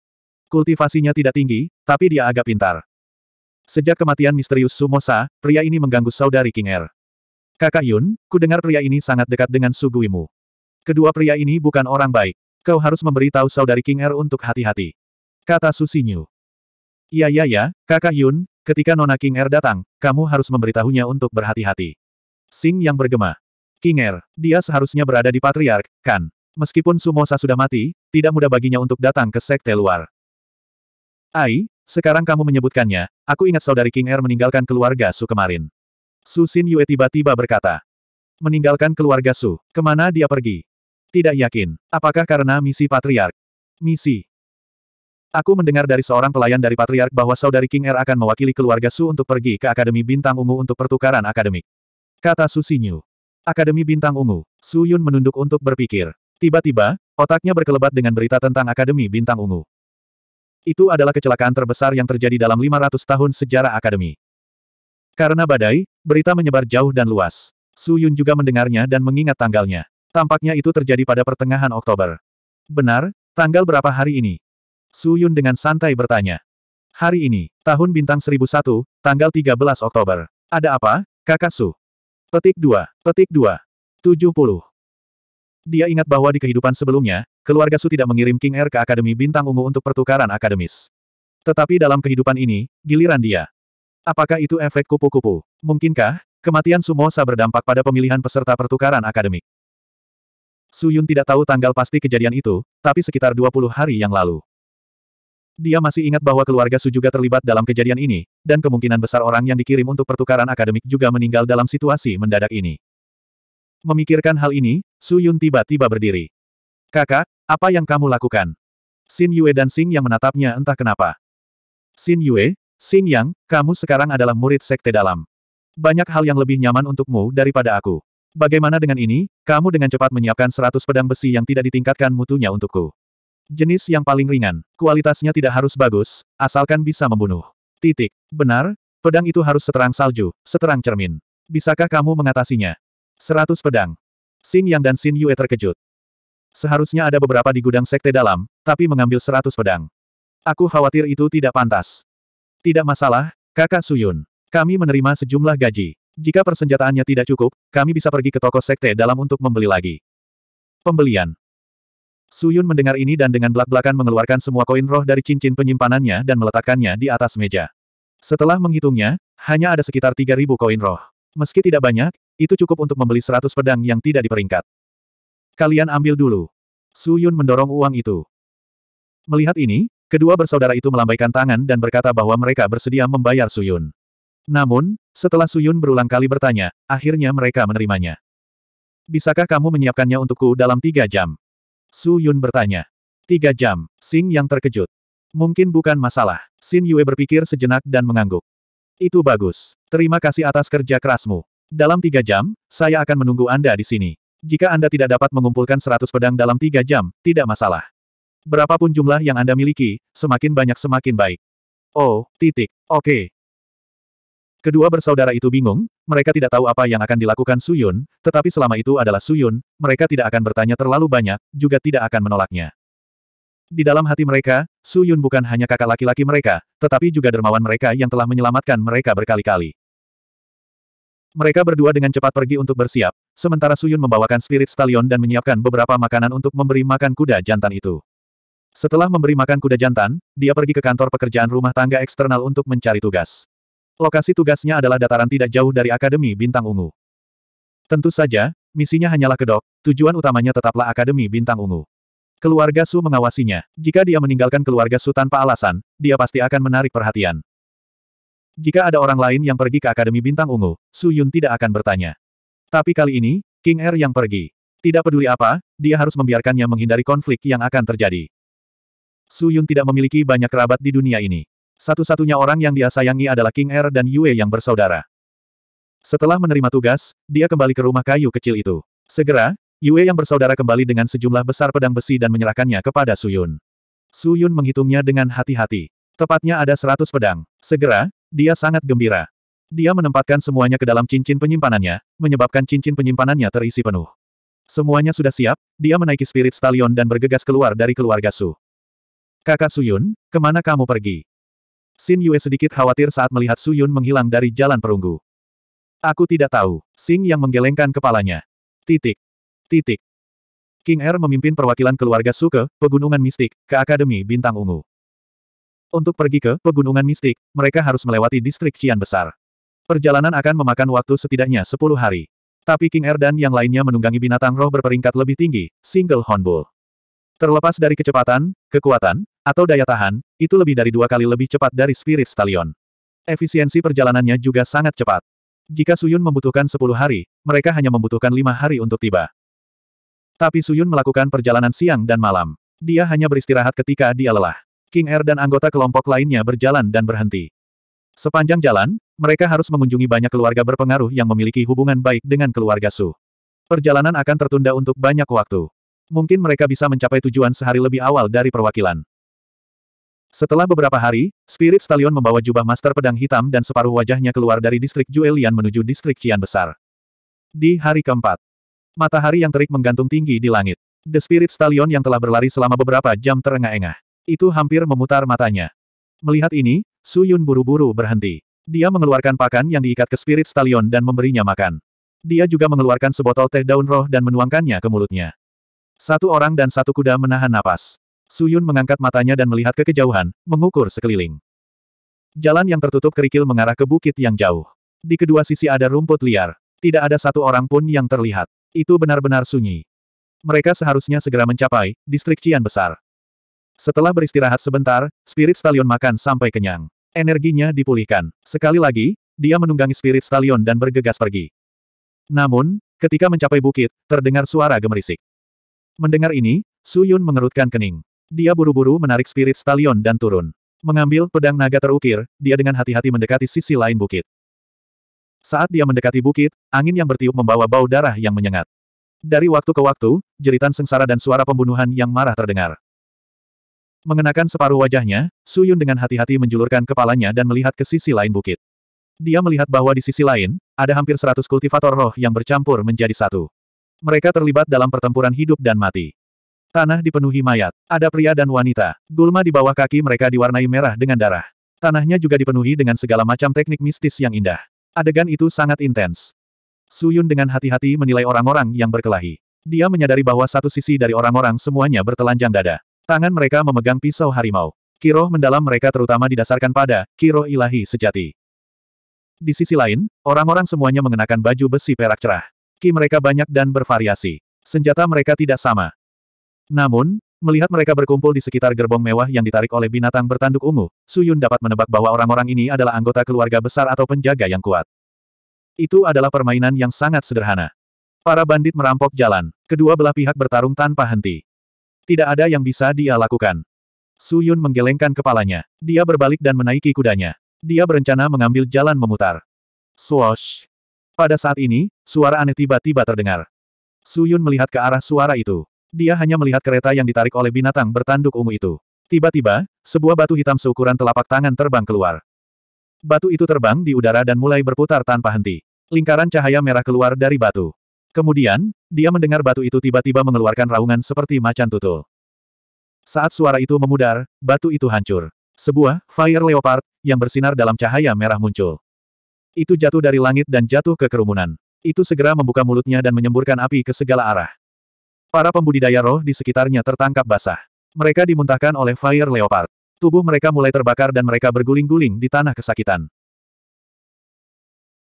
Kultivasinya tidak tinggi, tapi dia agak pintar. Sejak kematian misterius Sumosa, pria ini mengganggu saudari King Er. Kakak Yun, ku dengar pria ini sangat dekat dengan Suguimu. Kedua pria ini bukan orang baik. Kau harus memberi tahu saudari King Er untuk hati-hati. Kata Susinyu. Iya Ya ya, kakak Yun, ketika Nona King Er datang, kamu harus memberitahunya untuk berhati-hati. Sing yang bergema. King Er, dia seharusnya berada di Patriark, kan? Meskipun Sumosa sudah mati, tidak mudah baginya untuk datang ke sekte luar. Ai, sekarang kamu menyebutkannya, aku ingat saudari King Er meninggalkan keluarga Su kemarin. Su Xin Yue tiba-tiba berkata. Meninggalkan keluarga Su, kemana dia pergi? Tidak yakin. Apakah karena misi patriark? Misi. Aku mendengar dari seorang pelayan dari patriark bahwa saudari King R er akan mewakili keluarga Su untuk pergi ke Akademi Bintang Ungu untuk pertukaran akademik. Kata Su Yue. Akademi Bintang Ungu. Su Yun menunduk untuk berpikir. Tiba-tiba, otaknya berkelebat dengan berita tentang Akademi Bintang Ungu. Itu adalah kecelakaan terbesar yang terjadi dalam 500 tahun sejarah akademi. Karena badai, Berita menyebar jauh dan luas. Su Yun juga mendengarnya dan mengingat tanggalnya. Tampaknya itu terjadi pada pertengahan Oktober. Benar, tanggal berapa hari ini? Su Yun dengan santai bertanya. Hari ini, tahun bintang 1001, tanggal 13 Oktober. Ada apa, kakak Su? Petik 2, petik 2. 70. Dia ingat bahwa di kehidupan sebelumnya, keluarga Su tidak mengirim King Air ke Akademi Bintang Ungu untuk pertukaran akademis. Tetapi dalam kehidupan ini, giliran dia. Apakah itu efek kupu-kupu? Mungkinkah, kematian Sumosa berdampak pada pemilihan peserta pertukaran akademik? Suyun tidak tahu tanggal pasti kejadian itu, tapi sekitar 20 hari yang lalu. Dia masih ingat bahwa keluarga Su juga terlibat dalam kejadian ini, dan kemungkinan besar orang yang dikirim untuk pertukaran akademik juga meninggal dalam situasi mendadak ini. Memikirkan hal ini, Su Yun tiba-tiba berdiri. Kakak, apa yang kamu lakukan? Xin Yue dan Xing yang menatapnya entah kenapa. Xin Yue, Xing Yang, kamu sekarang adalah murid sekte dalam. Banyak hal yang lebih nyaman untukmu daripada aku. Bagaimana dengan ini, kamu dengan cepat menyiapkan 100 pedang besi yang tidak ditingkatkan mutunya untukku. Jenis yang paling ringan, kualitasnya tidak harus bagus, asalkan bisa membunuh. Titik. Benar, pedang itu harus seterang salju, seterang cermin. Bisakah kamu mengatasinya? Seratus pedang. Xin Yang dan Xin Yue terkejut. Seharusnya ada beberapa di gudang sekte dalam, tapi mengambil seratus pedang. Aku khawatir itu tidak pantas. Tidak masalah, kakak Suyun. Kami menerima sejumlah gaji. Jika persenjataannya tidak cukup, kami bisa pergi ke toko sekte dalam untuk membeli lagi. Pembelian Suyun mendengar ini dan dengan belak-belakan mengeluarkan semua koin roh dari cincin penyimpanannya dan meletakkannya di atas meja. Setelah menghitungnya, hanya ada sekitar 3.000 koin roh. Meski tidak banyak, itu cukup untuk membeli 100 pedang yang tidak diperingkat. Kalian ambil dulu. Suyun mendorong uang itu. Melihat ini, kedua bersaudara itu melambaikan tangan dan berkata bahwa mereka bersedia membayar Suyun. Namun, setelah Suyun berulang kali bertanya, akhirnya mereka menerimanya. Bisakah kamu menyiapkannya untukku dalam tiga jam? Suyun bertanya. Tiga jam, Sing yang terkejut. Mungkin bukan masalah. Sin Yue berpikir sejenak dan mengangguk. Itu bagus. Terima kasih atas kerja kerasmu. Dalam tiga jam, saya akan menunggu Anda di sini. Jika Anda tidak dapat mengumpulkan seratus pedang dalam tiga jam, tidak masalah. Berapapun jumlah yang Anda miliki, semakin banyak semakin baik. Oh, titik. Oke, Kedua bersaudara itu bingung, mereka tidak tahu apa yang akan dilakukan Suyun, tetapi selama itu adalah Suyun, mereka tidak akan bertanya terlalu banyak, juga tidak akan menolaknya. Di dalam hati mereka, Suyun bukan hanya kakak laki-laki mereka, tetapi juga dermawan mereka yang telah menyelamatkan mereka berkali-kali. Mereka berdua dengan cepat pergi untuk bersiap, sementara Suyun membawakan spirit stallion dan menyiapkan beberapa makanan untuk memberi makan kuda jantan itu. Setelah memberi makan kuda jantan, dia pergi ke kantor pekerjaan rumah tangga eksternal untuk mencari tugas. Lokasi tugasnya adalah dataran tidak jauh dari Akademi Bintang Ungu. Tentu saja, misinya hanyalah kedok, tujuan utamanya tetaplah Akademi Bintang Ungu. Keluarga Su mengawasinya. Jika dia meninggalkan keluarga Su tanpa alasan, dia pasti akan menarik perhatian. Jika ada orang lain yang pergi ke Akademi Bintang Ungu, Su Yun tidak akan bertanya. Tapi kali ini, King Er yang pergi. Tidak peduli apa, dia harus membiarkannya menghindari konflik yang akan terjadi. Su Yun tidak memiliki banyak kerabat di dunia ini. Satu-satunya orang yang dia sayangi adalah King Er dan Yue yang bersaudara. Setelah menerima tugas, dia kembali ke rumah kayu kecil itu. Segera, Yue yang bersaudara kembali dengan sejumlah besar pedang besi dan menyerahkannya kepada Su Yun. Su Yun menghitungnya dengan hati-hati. Tepatnya ada seratus pedang. Segera, dia sangat gembira. Dia menempatkan semuanya ke dalam cincin penyimpanannya, menyebabkan cincin penyimpanannya terisi penuh. Semuanya sudah siap, dia menaiki spirit stallion dan bergegas keluar dari keluarga Su. Kakak Su Yun, kemana kamu pergi? Xin Yue sedikit khawatir saat melihat Su Yun menghilang dari jalan perunggu. Aku tidak tahu. Sing yang menggelengkan kepalanya. Titik. Titik. King Er memimpin perwakilan keluarga Su ke Pegunungan Mistik, ke Akademi Bintang Ungu. Untuk pergi ke Pegunungan Mistik, mereka harus melewati distrik Cian Besar. Perjalanan akan memakan waktu setidaknya 10 hari. Tapi King Er dan yang lainnya menunggangi binatang roh berperingkat lebih tinggi, single Hornbull. Terlepas dari kecepatan, kekuatan, atau daya tahan, itu lebih dari dua kali lebih cepat dari Spirit Stallion. Efisiensi perjalanannya juga sangat cepat. Jika Suyun membutuhkan 10 hari, mereka hanya membutuhkan lima hari untuk tiba. Tapi Suyun melakukan perjalanan siang dan malam. Dia hanya beristirahat ketika dia lelah. King Air er dan anggota kelompok lainnya berjalan dan berhenti. Sepanjang jalan, mereka harus mengunjungi banyak keluarga berpengaruh yang memiliki hubungan baik dengan keluarga Su. Perjalanan akan tertunda untuk banyak waktu mungkin mereka bisa mencapai tujuan sehari lebih awal dari perwakilan. Setelah beberapa hari, Spirit Stallion membawa jubah Master Pedang Hitam dan separuh wajahnya keluar dari distrik Juelian menuju distrik Cian Besar. Di hari keempat, matahari yang terik menggantung tinggi di langit. The Spirit Stallion yang telah berlari selama beberapa jam terengah-engah. Itu hampir memutar matanya. Melihat ini, Su Yun buru-buru berhenti. Dia mengeluarkan pakan yang diikat ke Spirit Stallion dan memberinya makan. Dia juga mengeluarkan sebotol teh daun roh dan menuangkannya ke mulutnya. Satu orang dan satu kuda menahan napas. Suyun mengangkat matanya dan melihat ke kejauhan, mengukur sekeliling. Jalan yang tertutup kerikil mengarah ke bukit yang jauh. Di kedua sisi ada rumput liar. Tidak ada satu orang pun yang terlihat. Itu benar-benar sunyi. Mereka seharusnya segera mencapai distrik Cian besar. Setelah beristirahat sebentar, Spirit Stallion makan sampai kenyang. Energinya dipulihkan. Sekali lagi, dia menunggangi Spirit Stallion dan bergegas pergi. Namun, ketika mencapai bukit, terdengar suara gemerisik. Mendengar ini, Su Yun mengerutkan kening. Dia buru-buru menarik spirit stallion dan turun. Mengambil pedang naga terukir, dia dengan hati-hati mendekati sisi lain bukit. Saat dia mendekati bukit, angin yang bertiup membawa bau darah yang menyengat. Dari waktu ke waktu, jeritan sengsara dan suara pembunuhan yang marah terdengar. Mengenakan separuh wajahnya, Su Yun dengan hati-hati menjulurkan kepalanya dan melihat ke sisi lain bukit. Dia melihat bahwa di sisi lain, ada hampir seratus kultivator roh yang bercampur menjadi satu. Mereka terlibat dalam pertempuran hidup dan mati. Tanah dipenuhi mayat. Ada pria dan wanita. Gulma di bawah kaki mereka diwarnai merah dengan darah. Tanahnya juga dipenuhi dengan segala macam teknik mistis yang indah. Adegan itu sangat intens. Suyun dengan hati-hati menilai orang-orang yang berkelahi. Dia menyadari bahwa satu sisi dari orang-orang semuanya bertelanjang dada. Tangan mereka memegang pisau harimau. Kiroh mendalam mereka terutama didasarkan pada kiroh ilahi sejati. Di sisi lain, orang-orang semuanya mengenakan baju besi perak cerah. Ki mereka banyak dan bervariasi. Senjata mereka tidak sama. Namun, melihat mereka berkumpul di sekitar gerbong mewah yang ditarik oleh binatang bertanduk ungu, Suyun dapat menebak bahwa orang-orang ini adalah anggota keluarga besar atau penjaga yang kuat. Itu adalah permainan yang sangat sederhana. Para bandit merampok jalan. Kedua belah pihak bertarung tanpa henti. Tidak ada yang bisa dia lakukan. Suyun menggelengkan kepalanya. Dia berbalik dan menaiki kudanya. Dia berencana mengambil jalan memutar. Swosh! Pada saat ini, suara aneh tiba-tiba terdengar. Suyun melihat ke arah suara itu. Dia hanya melihat kereta yang ditarik oleh binatang bertanduk ungu itu. Tiba-tiba, sebuah batu hitam seukuran telapak tangan terbang keluar. Batu itu terbang di udara dan mulai berputar tanpa henti. Lingkaran cahaya merah keluar dari batu. Kemudian, dia mendengar batu itu tiba-tiba mengeluarkan raungan seperti macan tutul. Saat suara itu memudar, batu itu hancur. Sebuah fire leopard yang bersinar dalam cahaya merah muncul. Itu jatuh dari langit dan jatuh ke kerumunan. Itu segera membuka mulutnya dan menyemburkan api ke segala arah. Para pembudidaya roh di sekitarnya tertangkap basah. Mereka dimuntahkan oleh Fire Leopard. Tubuh mereka mulai terbakar dan mereka berguling-guling di tanah kesakitan.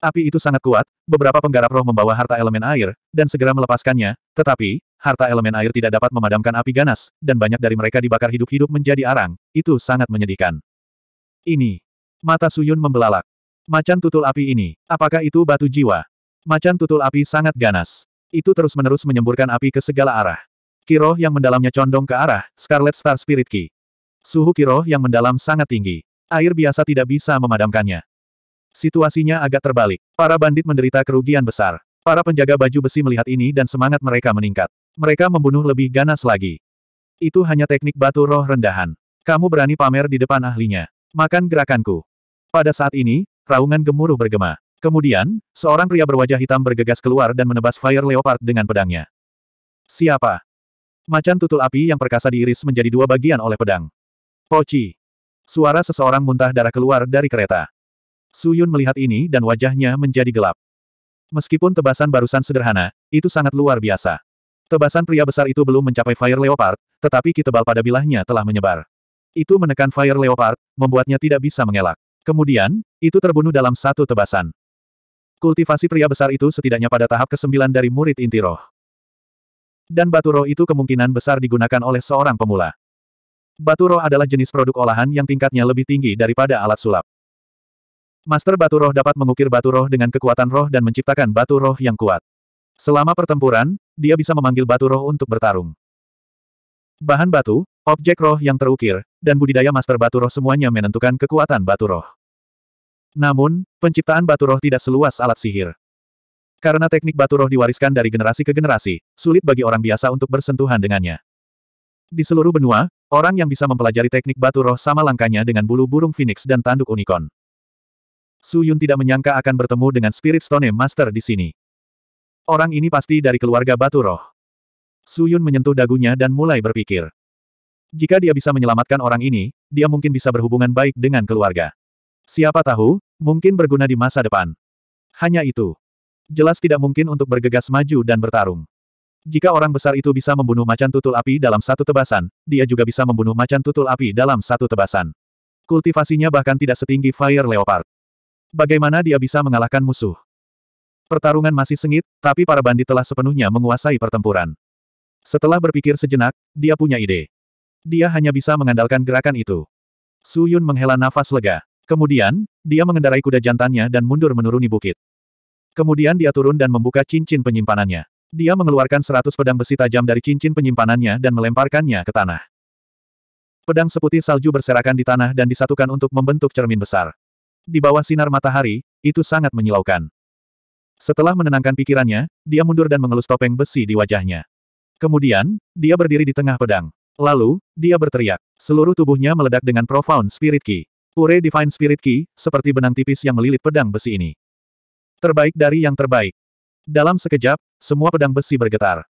Api itu sangat kuat, beberapa penggarap roh membawa harta elemen air, dan segera melepaskannya, tetapi, harta elemen air tidak dapat memadamkan api ganas, dan banyak dari mereka dibakar hidup-hidup menjadi arang, itu sangat menyedihkan. Ini. Mata Suyun membelalak. Macan tutul api ini, apakah itu batu jiwa? Macan tutul api sangat ganas. Itu terus-menerus menyemburkan api ke segala arah. Kiroh yang mendalamnya condong ke arah Scarlet Star Spirit Ki. Suhu kiroh yang mendalam sangat tinggi. Air biasa tidak bisa memadamkannya. Situasinya agak terbalik. Para bandit menderita kerugian besar. Para penjaga baju besi melihat ini dan semangat mereka meningkat. Mereka membunuh lebih ganas lagi. Itu hanya teknik batu roh rendahan. Kamu berani pamer di depan ahlinya. Makan gerakanku. Pada saat ini, Raungan gemuruh bergema. Kemudian, seorang pria berwajah hitam bergegas keluar dan menebas Fire Leopard dengan pedangnya. Siapa? Macan tutul api yang perkasa diiris menjadi dua bagian oleh pedang. Poci. Suara seseorang muntah darah keluar dari kereta. Suyun melihat ini dan wajahnya menjadi gelap. Meskipun tebasan barusan sederhana, itu sangat luar biasa. Tebasan pria besar itu belum mencapai Fire Leopard, tetapi kitebal pada bilahnya telah menyebar. Itu menekan Fire Leopard, membuatnya tidak bisa mengelak. Kemudian, itu terbunuh dalam satu tebasan. Kultivasi pria besar itu setidaknya pada tahap ke-9 dari murid inti roh. Dan batu roh itu kemungkinan besar digunakan oleh seorang pemula. Batu roh adalah jenis produk olahan yang tingkatnya lebih tinggi daripada alat sulap. Master batu roh dapat mengukir batu roh dengan kekuatan roh dan menciptakan batu roh yang kuat. Selama pertempuran, dia bisa memanggil batu roh untuk bertarung. Bahan batu, Objek roh yang terukir, dan budidaya master batu roh semuanya menentukan kekuatan batu roh. Namun, penciptaan batu roh tidak seluas alat sihir. Karena teknik batu roh diwariskan dari generasi ke generasi, sulit bagi orang biasa untuk bersentuhan dengannya. Di seluruh benua, orang yang bisa mempelajari teknik batu roh sama langkahnya dengan bulu burung phoenix dan tanduk unicorn. Su Yun tidak menyangka akan bertemu dengan Spirit Stone Master di sini. Orang ini pasti dari keluarga batu roh. Su Yun menyentuh dagunya dan mulai berpikir. Jika dia bisa menyelamatkan orang ini, dia mungkin bisa berhubungan baik dengan keluarga. Siapa tahu, mungkin berguna di masa depan. Hanya itu. Jelas tidak mungkin untuk bergegas maju dan bertarung. Jika orang besar itu bisa membunuh macan tutul api dalam satu tebasan, dia juga bisa membunuh macan tutul api dalam satu tebasan. Kultivasinya bahkan tidak setinggi Fire Leopard. Bagaimana dia bisa mengalahkan musuh? Pertarungan masih sengit, tapi para bandit telah sepenuhnya menguasai pertempuran. Setelah berpikir sejenak, dia punya ide. Dia hanya bisa mengandalkan gerakan itu. Su Yun menghela nafas lega. Kemudian, dia mengendarai kuda jantannya dan mundur menuruni bukit. Kemudian dia turun dan membuka cincin penyimpanannya. Dia mengeluarkan seratus pedang besi tajam dari cincin penyimpanannya dan melemparkannya ke tanah. Pedang seputih salju berserakan di tanah dan disatukan untuk membentuk cermin besar. Di bawah sinar matahari, itu sangat menyilaukan. Setelah menenangkan pikirannya, dia mundur dan mengelus topeng besi di wajahnya. Kemudian, dia berdiri di tengah pedang. Lalu, dia berteriak. Seluruh tubuhnya meledak dengan profound spirit key. Pure Divine Spirit Key, seperti benang tipis yang melilit pedang besi ini. Terbaik dari yang terbaik. Dalam sekejap, semua pedang besi bergetar.